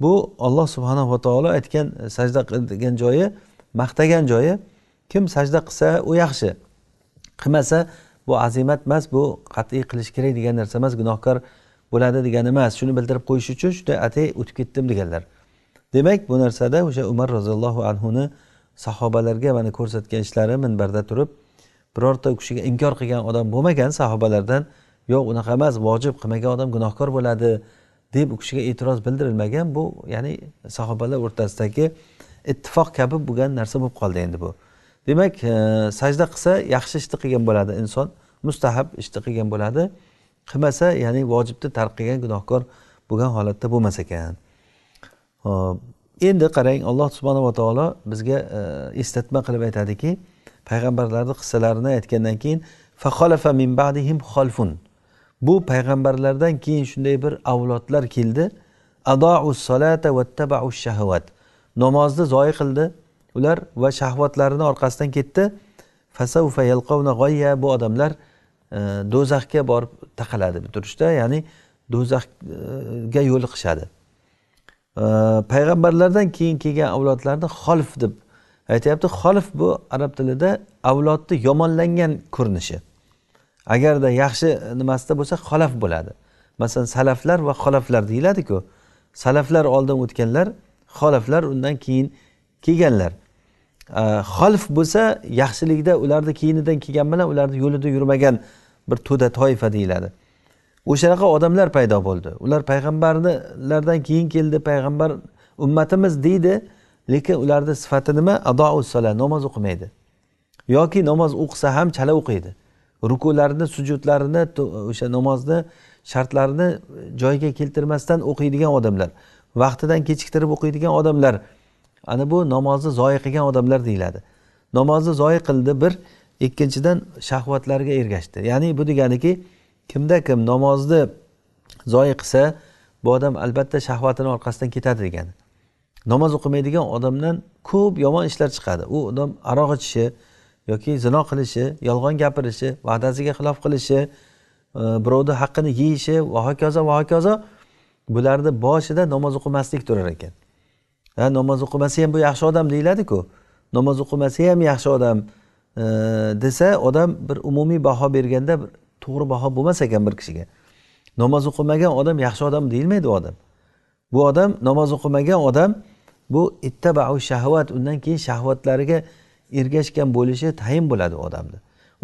bu olloh subhanava taolo aytgan e, sajda qilgan joyi maqtagan joyi kim sajda qilsa u yaxshi qilmasa bu azimat emas bu qat'iy qilish kerak degan narsa emas gunohkor bo'ladi degani emas shuni bildirib qo'yish uchun shunday atay o'tib ketdim deganlar demak bu narsada o'sha umar roziyallohu anhuni sahobalarga mana ko'rsatgan ishlari minbarda turib birorta u kishiga inkor qilgan odam bo'lmagan sahobalardan yo'q unaqa emas vojib qilmagan odam gunohkor bo'ladi deb u kishiga e'tiroz bildirilmagan bu ya'ni sahobalar o'rtasidagi ittifoq kabi bo'lgan narsa bo'lib qoldi endi bu demak e, sajda qilsa yaxshi ishni qilgan bo'ladi inson mustahab ishni qilgan bo'ladi qilmasa ya'ni vojibni tark qilgan gunohkor bo'lgan holatda bo'lmas ekan hop endi qarang alloh subhanava taolo bizga e, eslatma qilib aytadiki payg'ambarlarni qissalarini aytgandan keyin xolafa من بعدهم xolfun bu payg'ambarlardan keyin shunday bir avlodlar keldi adou solata vattabau shahvat namozni zoyi qildi ular va shahvatlarini orqasidan ketdi fasavfa yalqovna g'oya bu odamlar e, do'zaxga borib taqaladi turishda ya'ni do'zaxga yo'liqishadi e, payg'ambarlardan keyin kelgan avlodlarni xolf deb aytyapti xolf bu arab tilida avlodni yomonlangan ko'rinishi agarda yaxshi nimasida bo'lsa xolaf bo'ladi masalan salaflar va xolaflar deyiladiku salaflar oldin o'tganlar xolaflar undan keyin kelganlar xolf bo'lsa yaxshilikda ularni keyinidan kelgan bilan ularni yo'lida yurmagan bir to'da toifa deyiladi o'shanaqa odamlar paydo bo'ldi ular payg'ambarlardan keyin keldi payg'ambar ummatimiz deydi lekin ularni sifati nima adou namoz o'qimaydi yoki namoz o'qisa ham chala o'qiydi rukularni sujudlarini o'sha namozni shartlarini joyiga keltirmasdan o'qiydigan odamlar vaqtidan kechiktirib o'qiydigan odamlar ana bu namozni zoyi qilgan odamlar deyiladi namozni zoyi qildi bir ikkinchidan shahvatlarga ergashdi ya'ni bu deganiki kimda kim namozni zoyi qilsa bu odam albatta shahvatini orqasidan ketadi degani namoz o'qimaydigan odamdan ko'p yomon ishlar chiqadi u odam aroq ichishi yoki zino qilishi yolg'on gapirishi va'dasiga xilof qilishi e, birovni haqqini yeyishi va hokazo va hokazo bularni boshida namoz o'qimaslik turar ekan ha namoz o'qimasa ham bu yaxshi odam deyiladiku namoz o'qimasa ham yaxshi odam e, desa odam bir umumiy baho berganda to'g'ri baho bo'lmas ekan bir kishiga namoz o'qimagan odam yaxshi odam deyilmaydi u odam bu odam namoz o'qimagan odam bu ittabau shahvat undan keyin shahvatlariga ergashgan bo'lishi tayin bo'ladi odamni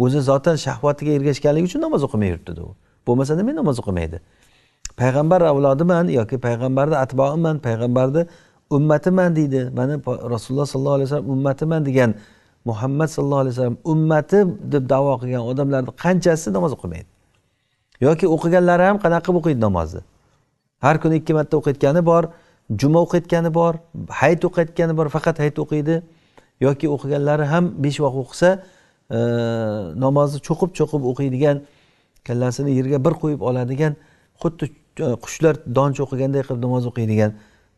o'zi zotan shahvatiga ergashganligi uchun namoz o'qimay yuribdida u bo'lmasa nima namoz o'qimaydi payg'ambar avlodiman yoki payg'ambarni atboiman payg'ambarni ummatiman deydi mana rasululloh sollallohu alayhi vasallam ummatiman degan muhammad sallallohu alayhi vasallam ummati deb davo qilgan odamlarni qanchasi namoz o'qimaydi yoki o'qiganlari ham qanaqa qilib o'qiydi namozni har kuni ikki marta o'qiyotgani bor juma o'qiyotgani bor hayit o'qiyotgani bor faqat hayit o'qiydi yoki o'qiganlari ham besh vaqt o'qisa e, namozni cho'qib cho'qib o'qiydigan kallasini yerga bir qo'yib oladigan xuddi e, qushlar don cho'qiganday qilib namoz o'qiydigan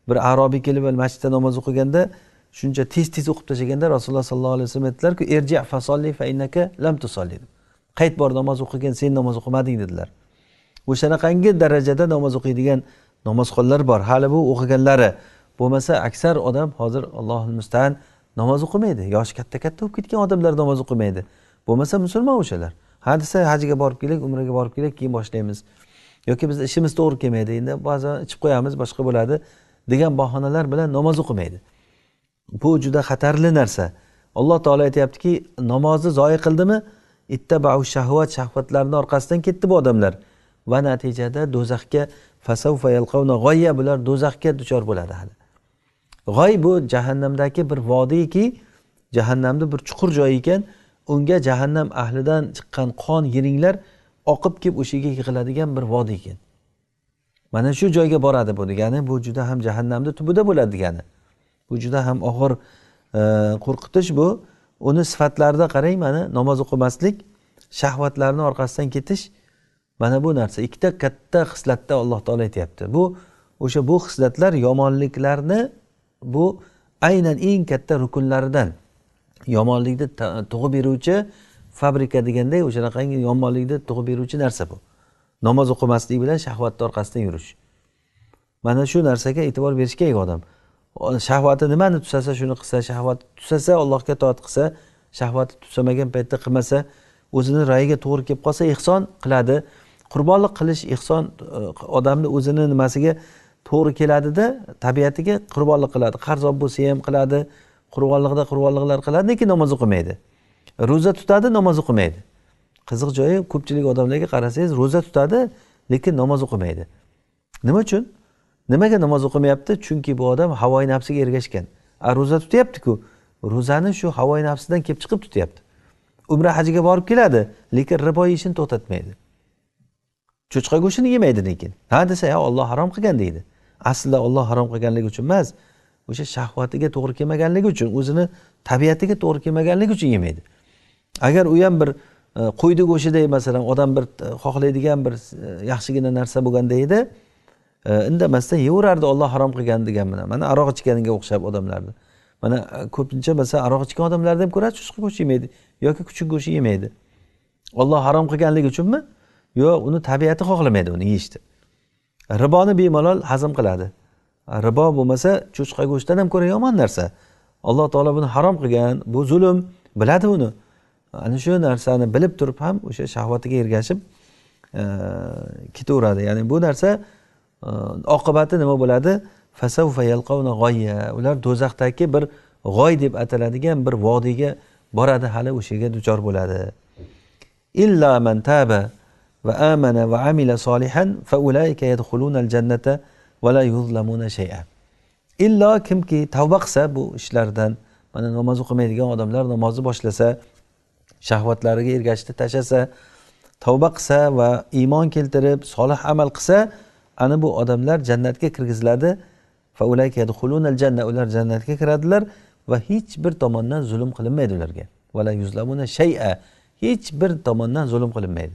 bir arobiy kelib masjidda namoz o'qiganda shuncha tez tez o'qib tashlaganda rasululloh sollallohu alayhi vasallam aytdilarku erji fasolli fa innaka lam tusolli qayt bor namoz o'qigin sen namoz o'qimading dedilar o'shanaqangi darajada namoz o'qiydigan namozxonlar bor hali bu o'qiganlari bo'lmasa aksar odam hozir allohu mustaan namoz o'qimaydi yoshi katta katta bo'lib ketgan odamlar namoz o'qimaydi bo'lmasa musulmon o'shalar ha desa hajga borib kelak umraga borib kelak keyin boshlaymiz yoki bizni ishimiz to'g'ri kelmaydi endi ba'zan ichib qo'yamiz boshqa bo'ladi degan bahonalar bilan namoz o'qimaydi bu juda xatarli narsa alloh taolo aytyaptiki namozni zoyi qildimi ittabau shahvat shahvatlarni orqasidan ketdi bu odamlar va natijada do'zaxga fasavfa yalqavna g'oya bular do'zaxga duchor bo'ladi hali g'oy bu jahannamdagi bir vodiyki jahannamni bir chuqur joyi ekan unga jahannam ahlidan chiqqan qon yiringlar oqib kelib o'sha yerga yig'iladigan bir vodiy ekan mana shu joyga boradi bu degani bu juda ham jahannamni tubida bo'ladi degani bu juda ham og'ir e, qo'rqitish bu uni sifatlarida qarang mana namoz o'qimaslik shahvatlarni orqasidan ketish mana bu narsa ikkita katta hislatda alloh taolo aytyapti bu o'sha bu hislatlar yomonliklarni bu aynan eng katta rukunlaridan yomonlikni tug'ib beruvchi fabrika deganday o'shanaqangi yomonlikni tug'ib beruvchi narsa bu namoz o'qimaslik bilan shahvatni orqasidan yurish mana shu narsaga e'tibor berish kerak odam shahvati nimani tusasa shuni qilsa shahvati tusasa allohga toat qilsa shahvati tusamagan paytda qilmasa o'zini rayiga to'g'ri kelib qolsa ehson qiladi qurbonlik qilish ehson e, odamni o'zini nimasiga to'g'ri keladida tabiatiga qurbonlik qiladi qarz olib bo'lsa ham qiladi qurbonliqda qurbonliqlar qiladi lekin namoz o'qimaydi ro'za tutadi namoz o'qimaydi qiziq joyi ko'pchilik odamlarga qarasangiz ro'za tutadi lekin namoz o'qimaydi nima uchun nimaga namoz o'qimayapti chunki bu odam havoyi nafsiga ergashgan a ro'za tutyaptiku ro'zani shu havoyi nafsidan kelib chiqib tutyapti umra hajiga borib keladi lekin ribo yeyishni to'xtatmaydi cho'chqa go'shtini yemaydi lekin ha desa ha olloh harom qilgan deydi aslida olloh harom qilganligi uchun emas o'sha shahvatiga to'g'ri kelmaganligi uchun o'zini tabiatiga to'g'ri kelmaganligi uchun yemaydi agar u ham bir e, qo'yni go'shtiday masalan odam bir e, xohlaydigan bir e, yaxshigina narsa bo'lganda edi indamasdan yeyverardi olloh harom qilgan degan bilan mana aroq ichganga o'xshab odamlarni mana ko'pincha masalan aroq ichgan odamlarni ham ko'rasiz chusqa go'sht yemaydi yoki kuchuk go'shti yemaydi olloh harom qilganligi uchunmi yo'q uni tabiati xohlamaydi uni yeyishni riboni bemalol hazm qiladi ribo bo'lmasa cho'chqa go'shtdan ham ko'ra yomon narsa alloh taolo buni harom qilgan bu zulm biladi uni ana shu narsani bilib turib ham o'sha shahvatiga ergashib e, ketaveradi ya'ni bu narsa e, oqibati nima bo'ladi ular do'zaxdagi bir g'oy deb ataladigan bir vodiyga boradi hali o'sha yerga duchor bo'ladi illa man taba va amana va amila solihan fa ulayka yadkhulunal jannata va la yuzlamuna shay'a illa kimki tavba qilsa bu ishlardan mana namoz o'qimaydigan odamlar namozni boshlasa shahvatlariga ergashishni tashlasa tavba qilsa va iymon keltirib solih amal qilsa ana bu odamlar jannatga kirgiziladi ulayka yadkhuluna janna ular jannatga kiradilar va hech bir tomondan zulm qilinmaydi ularga vala yuzlamuna shaya hech bir tomondan zulm qilinmaydi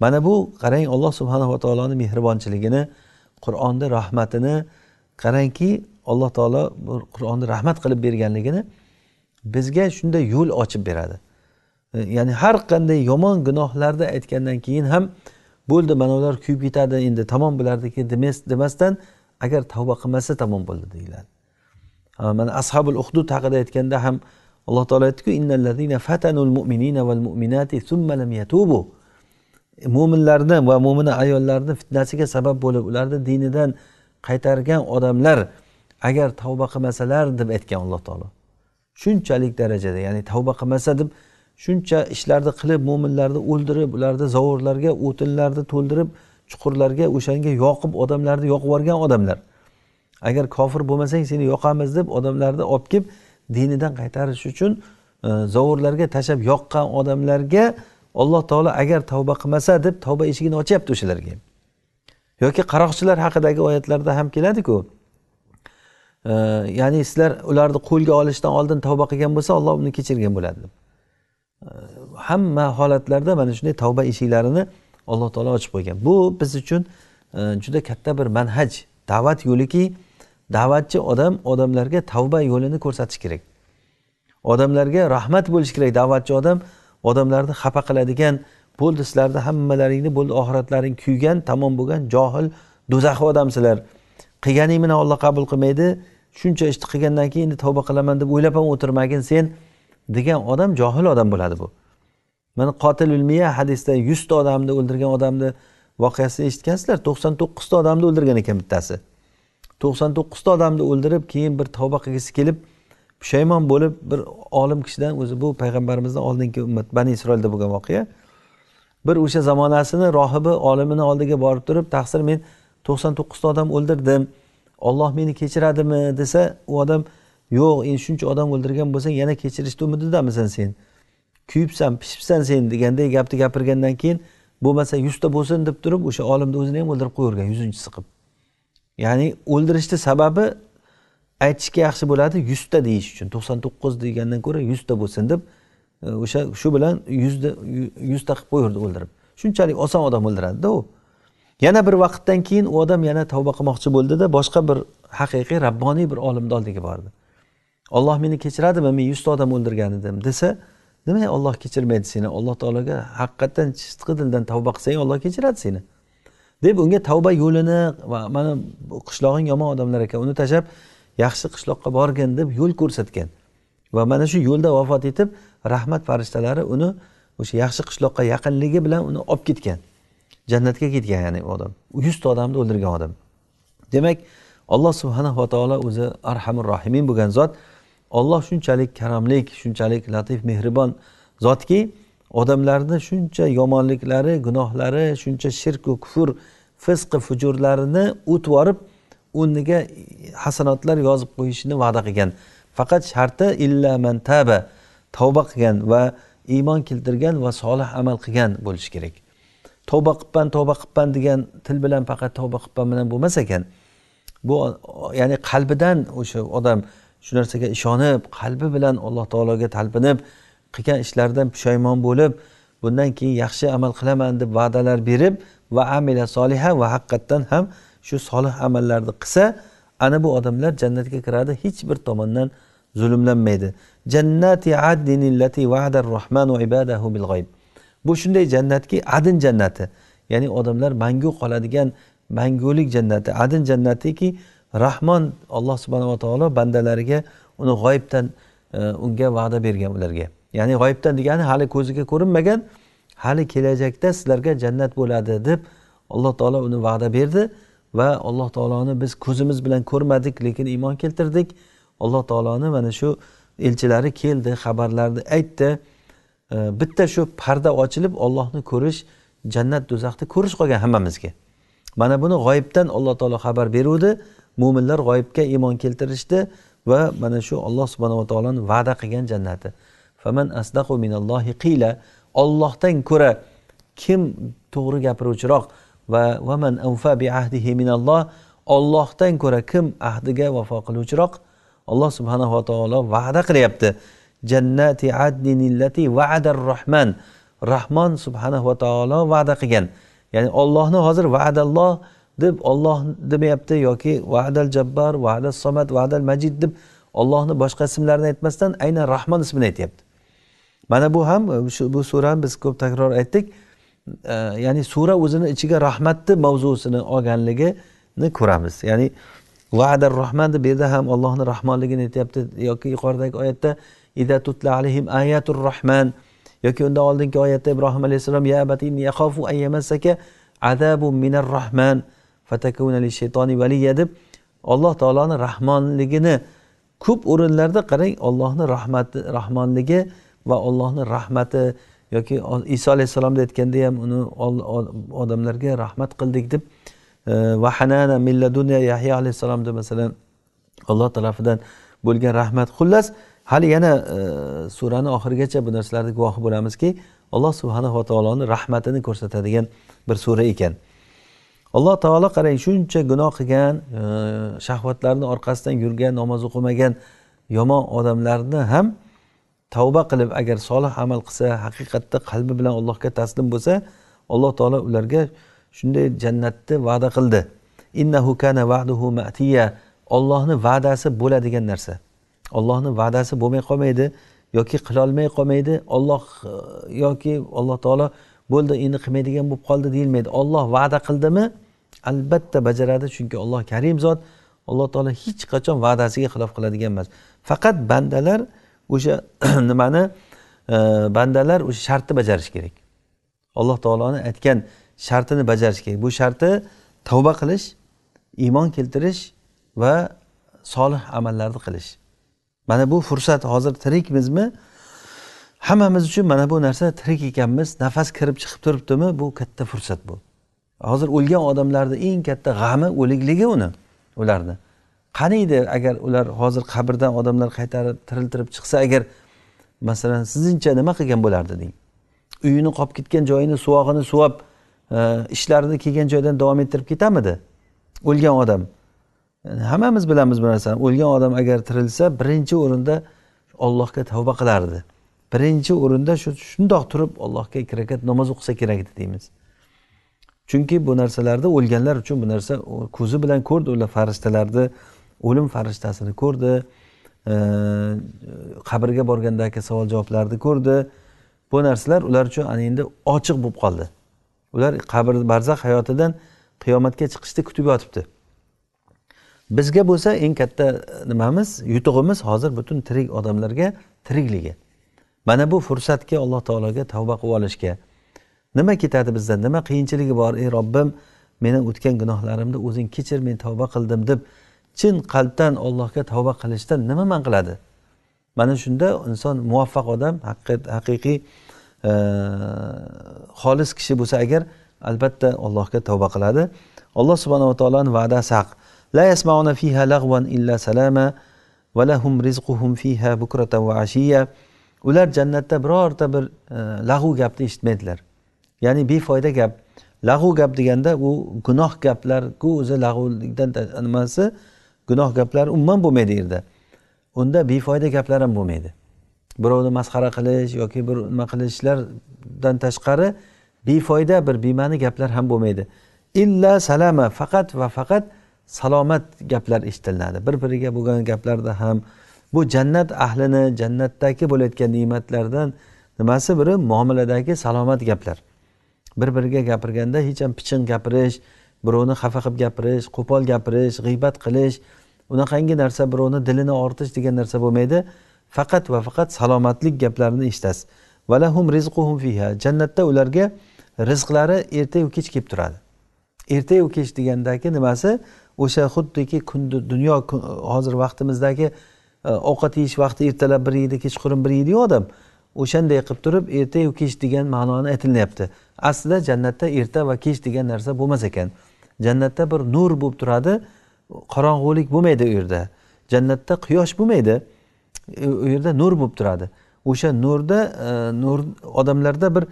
mana bu qarang alloh subhanava taoloni mehribonchiligini qur'onni rahmatini qarangki alloh taolo qur'onni rahmat qilib berganligini bizga shunday yo'l ochib beradi e, ya'ni har qanday yomon gunohlarni aytgandan keyin ham bo'ldi mana ular kuyib ketadi endi tamom bo'lardiki demasdan agar tavba qilmasa tamom bo'ldi deyiladi mana ashabul uhdud haqida aytganda ham alloh taolo aytdiku mo'minlarni va mo'mina ayollarni fitnasiga sabab bo'lib ularni dinidan qaytargan odamlar agar tavba qilmasalar deb aytgan alloh taolo shunchalik darajada ya'ni tavba qilmasa deb shuncha ishlarni qilib mo'minlarni o'ldirib ularni zovurlarga o'tinlarni to'ldirib chuqurlarga o'shanga yoqib odamlarni yoqib yuborgan odamlar agar kofir bo'lmasang seni yoqamiz deb odamlarni olib kelib dinidan qaytarish uchun e, zovurlarga tashlab yoqqan odamlarga alloh taolo agar tavba qilmasa deb tavba eshigini ochyapti o'shalarga yoki qaroqchilar haqidagi oyatlarda ham keladiku e, ya'ni sizlar ularni qo'lga olishdan oldin tavba qilgan bo'lsa olloh uni kechirgan bo'ladi deb hamma holatlarda mana shunday tavba eshiklarini alloh taolo ochib qo'ygan bu biz uchun e, juda katta bir manhaj da'vat yo'liki da'vatchi odam odamlarga tavba yo'lini ko'rsatish kerak odamlarga rahmat bo'lishi kerak da'vatchi odam odamlarni xafa qiladigan bo'ldi sizlarni hammalaringni bo'ldi oxiratlaring kuygan tamom bo'lgan johil do'zaxiy odamsizlar qilganing mana olloh qabul qilmaydi shuncha ishni qilgandan keyin endi tavba qilaman deb o'ylab ham o'tirmagin sen degan odam johil odam bo'ladi bu mana qotilul miya hadisda yuzta odamni o'ldirgan odamni voqeasini eshitgansizlar to'qson to'qqizta odamni o'ldirgan ekan bittasi to'qson to'qqizta odamni o'ldirib keyin bir tavba qilgisi kelib pushaymon bo'lib bir olim kishidan o'zi bu payg'ambarimizdan oldingi ummat bani isroilda bo'lgan voqea bir o'sha zamonasini rohibi olimini oldiga borib turib taqsir men to'qson to'qqizta odam o'ldirdim olloh meni kechiradimi desa u odam yo'q endi shuncha odam o'ldirgan bo'lsang yana kechirishni umididamisan sen kuyibsan pishibsan sen deganday gapni gapirgandan keyin bo'lmasa yuzta bo'lsin deb turib o'sha olimni o'zini ham o'ldirib qo'yavergan yuzinchisi qilib ya'ni o'ldirishni sababi aytishga yaxshi bo'ladi yuzta deyish uchun to'qson to'qqiz degandan ko'ra yuzta bo'lsin deb e, o'sha shu bilan yuzda yuzta qilib qo'yaverdi o'ldirib shunchalik oson odam o'ldiradida u yana bir vaqtdan keyin u odam yana tavba qilmoqchi bo'ldida boshqa bir haqiqiy rabboniy bir olimni oldiga bordi olloh meni kechiradimi men yuzta odam o'ldirgan edim desa nima olloh kechirmaydi seni alloh taologa haqiqatdan sidqi dildan tavba qilsang olloh kechiradi seni deb unga tavba yo'lini va mana qishlog'ing yomon odamlar ekan uni tashlab yaxshi qishloqqa borgin deb yo'l ko'rsatgan va mana shu yo'lda vafot etib rahmat farishtalari uni o'sha yaxshi qishloqqa yaqinligi bilan uni olib ketgan jannatga ketgan ya'ni u odam yuzta odamni o'ldirgan odam demak alloh subhanava taolo o'zi arhamur rohimin bo'lgan zot olloh shunchalik karamlik shunchalik latif mehribon zotki odamlarni shuncha yomonliklari gunohlari shuncha shirku kufr fisqi fujurlarini o'tvorib o'rniga hasanotlar yozib qo'yishini va'da qilgan faqat sharti illa man taba tavba qilgan va iymon keltirgan va solih amal qilgan bo'lishi kerak tavba qilibman tavba qilibman degan til bilan faqat tavba qilibman bilan bo'lmas ekan bu ya'ni qalbidan o'sha odam shu narsaga ishonib qalbi bilan alloh taologa talpinib qilgan ishlaridan pushaymon bo'lib bundan keyin yaxshi amal qilaman deb va'dalar berib va amila soliha va haqiqatdan ham shu solih amallarni qilsa ana bu odamlar jannatga kiradi hech bir tomondan zulmlanmaydi jannati adnin ibadahu bil g'oyb bu shunday jannatki adin jannati ya'ni odamlar mangu qoladigan mangulik jannati adin jannatiki rahmon alloh subhanava taolo bandalariga uni g'oyibdan e, unga va'da bergan ularga ya'ni g'oyibdan degani hali ko'ziga ko'rinmagan hali kelajakda sizlarga jannat bo'ladi deb alloh taolo uni va'da berdi va alloh taoloni biz ko'zimiz bilan ko'rmadik lekin iymon keltirdik alloh taoloni mana shu elchilari keldi xabarlarni aytdi bitta shu parda ochilib ollohni ko'rish jannat do'zaxni ko'rish qolgan hammamizga mana buni g'oyibdan alloh taolo xabar beruvdi mo'minlar g'oyibga iymon keltirishdi va mana shu alloh subhanava taoloni va'da qilgan jannati faman asdaqu minallohi qiyla ollohdan ko'ra kim to'g'ri gapiruvchiroq va vaman avfa bi ahdihi minalloh ollohdan ko'ra kim ahdiga vafo qiluvchiroq alloh subhanava taolo va'da qilyapti jannati adnin illati vaadar rohman rahmon subhanava taolo va'da qilgan ya'ni ollohni hozir vaadalloh deb olloh demayapti yoki va'dal jabbar va'dal somat va'dal majid deb ollohni boshqa ismlarini aytmasdan aynan rahmon ismini aytyapti mana bu ham shu bu surani biz ko'p takror aytdik E, ya'ni sura o'zini ichiga rahmatni mavzusini olganligini ko'ramiz ya'ni vadar rohman bu yerda ham allohni rahmonligini aytyapti yoki yuqoridagi oyatda ida tutla alayhim ayatur rohman yoki undan oldingi oyatda ibrohim alayhissalom ya abati yaxofu ayyamassaka azabu minar rohman shaytoni valiya deb alloh taoloni rahmonligini ko'p o'rinlarda qarang ollohni rahmati rahmonligi va ollohni rahmati yoki iso alayhissalomda aytganda ham uni odamlarga rahmat qildik deb e, vahanana milladuniya yahyo alayhissalomda masalan alloh tarafidan bo'lgan rahmat xullas hali yana e, surani oxirigacha bu narsalarni guvohi bo'lamizki alloh va taoloni rahmatini ko'rsatadigan bir sura ekan alloh taolo qarang shuncha gunoh qilgan e, shahvatlarni orqasidan yurgan namoz o'qimagan yomon odamlarni ham tavba qilib agar solih amal qilsa haqiqatda qalbi bilan allohga taslim bo'lsa alloh taolo ularga shunday jannatni va'da qildi innahu kana va'duhu matiya ollohni va'dasi bo'ladigan narsa ollohni va'dasi bo'lmay qolmaydi yoki qilolmay qolmaydi olloh e, yoki alloh taolo bo'ldi endi qilmaydigan bo'lib qoldi deyilmaydi olloh va'da qildimi albatta bajaradi chunki olloh karim zot alloh taolo hech qachon va'dasiga xilof qiladigan emas faqat bandalar o'sha nimani e, bandalar o'sha shartni bajarishi kerak alloh taoloni aytgan shartini bajarish kerak bu sharti tavba qilish iymon keltirish va solih amallarni qilish mana bu fursat hozir tirikmizmi hammamiz uchun mana bu narsa tirik ekanmiz nafas kirib chiqib turibdimi bu katta fursat bu hozir o'lgan odamlarni eng katta g'ami o'likligi uni ularni qaniydi agar ular hozir qabrdan odamlar qaytarib tiriltirib chiqsa agar masalan sizningcha nima qilgan bo'lardi deng uyini qolib ketgan joyini suvog'ini suvab e, ishlarini kelgan joydan davom ettirib ketamidi o'lgan odam hammamiz bilamiz bu narsani o'lgan odam agar tirilsa birinchi o'rinda ollohga tavba qilardi birinchi o'rinda shu shundoq turib allohga ikki rakat namoz o'qisa kerak edi deymiz chunki bu narsalarni o'lganlar uchun bu narsa ko'zi bilan ko'rdi ular farishtalarni o'lim farishtasini ko'rdi e, qabrga borgandagi savol javoblarni ko'rdi bu narsalar ular uchun ana endi ochiq bo'lib qoldi ular qabr barzax hayotidan qiyomatga chiqishni kutib yotibdi bizga bo'lsa eng katta nimamiz yutug'imiz hozir butun tirik odamlarga tirikligi mana bu fursatga alloh taologa tavba qilib olishga nima ketadi bizdan nima qiyinchiligi bor ey robbim meni o'tgan gunohlarimni o'zing kechir men tavba qildim deb chin qalbdan ollohga tavba qilishdan nima man qiladi mana shunda inson muvaffaq odam haqiqiy e, xolis kishi bo'lsa agar albatta allohga tavba qiladi alloh subhanava taoloni va'dasi haq la yasmauna fiha lag'van illa salama va lahum rizquhum fiha bukratan va ashiya ular jannatda birorta bir e, lag'u gapni eshitmaydilar ya'ni befoyda gap lag'u gap deganda u gunoh gaplarku o'zi lag'ulikdan nimasi gunoh gaplar umuman bo'lmaydi yerda unda befoyda gaplar ham bo'lmaydi birovni masxara qilish yoki bir nima qilishlardan tashqari befoyda bir bema'ni gaplar ham bo'lmaydi illa salama faqat va faqat salomat gaplar eshitiladi bir biriga bo'lgan gaplarda ham bu jannat ahlini jannatdagi bo'layotgan ne'matlardan nimasi biri muomaladagi salomat gaplar bir biriga gapirganda hech ham piching gapirish birovni xafa qilib gapirish qo'pol gapirish g'iybat qilish unaqangi narsa birovni dilini ortish degan narsa bo'lmaydi faqat va faqat salomatlik gaplarini eshitasiz valahum rizquhum fiha jannatda ularga rizqlari ertayu kech kelib turadi ertayu kech degandagi nimasi o'sha xuddiki kundi dunyo hozir vaqtimizdagi e, ovqat yeyish vaqti ertalab bir yeydi kechqurun bir yeydiyu odam o'shanday qilib turib ertayu kech degan ma'noni aytilyapti aslida jannatda erta va kech degan narsa bo'lmas ekan jannatda bir nur bo'lib turadi qorong'ulik bo'lmaydi u yerda jannatda quyosh bo'lmaydi u yerda nur bo'lib turadi o'sha nurda e, nur odamlarda bir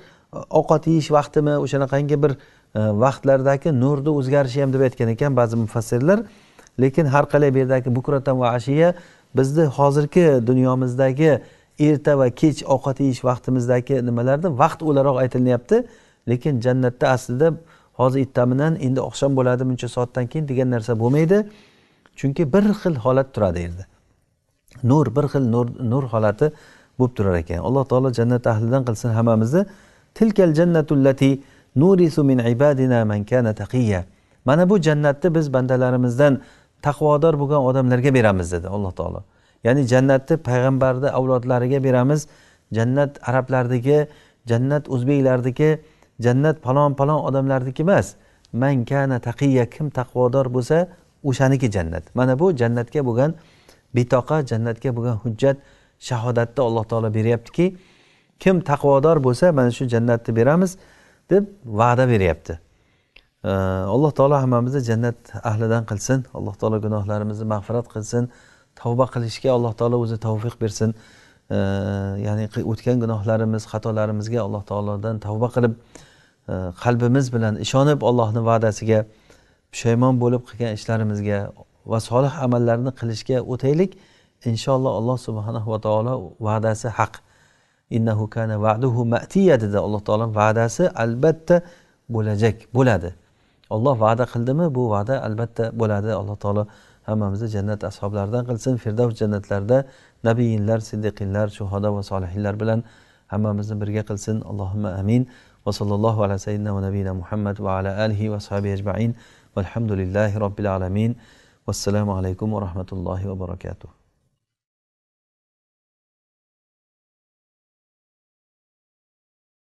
ovqat yeyish vaqtimi o'shanaqangi bir e, vaqtlardagi nurni o'zgarishi ham deb aytgan ekan ba'zi mufassirlar lekin har qalay bu yerdagi bukratan va ashiya bizni hozirgi dunyomizdagi erta va kech ovqat yeyish vaqtimizdagi nimalarni vaqt o'laroq aytilyapti lekin jannatda aslida hozir ertamidan endi oqshom bo'ladi muncha soatdan keyin degan narsa bo'lmaydi chunki bir xil holat turadi endi nur bir xil nur nur holati bo'lib turar ekan alloh taolo jannat ahlidan qilsin hammamizni tilkal jannatullati nurisu min ibadina man kana taqiya mana bu jannatni biz bandalarimizdan taqvodor bo'lgan odamlarga beramiz dedi alloh taolo ya'ni jannatni payg'ambarni avlodlariga beramiz jannat arablardagi jannat o'zbeklardagi jannat palon palon odamlarniki emas man kana taqiya kim taqvodor bo'lsa o'shaniki jannat mana bu jannatga bo'lgan bitoqa jannatga bo'lgan hujjat shahodatni alloh taolo beryaptiki kim taqvodor bo'lsa mana shu jannatni beramiz deb va'da beryapti alloh taolo hammamizni jannat ahlidan qilsin alloh taolo gunohlarimizni mag'firat qilsin tavba qilishga alloh taolo o'zi tavfiq bersin ya'ni o'tgan gunohlarimiz xatolarimizga alloh taolodan tavba qilib qalbimiz bilan ishonib allohni va'dasiga pushaymon bo'lib qilgan ishlarimizga va solih amallarni qilishga o'taylik inshaalloh alloh subhanahu va taolo va'dasi haq innahu kana va'duhu matiya dedi alloh taoloni va'dasi albatta bo'lajak bo'ladi olloh va'da qildimi bu va'da albatta bo'ladi alloh taolo hammamizni jannat ashoblaridan qilsin firdavs jannatlarida nabiyinlar siddiqinlar shuhoda va solihinlar bilan hammamizni birga qilsin allohimma amin وصلى الله على سيدنا ونبينا محمد وعلى آله وصحبه أجمعين والحمد لله رب العالمين والسلام عليكم ورحمة الله وبركاته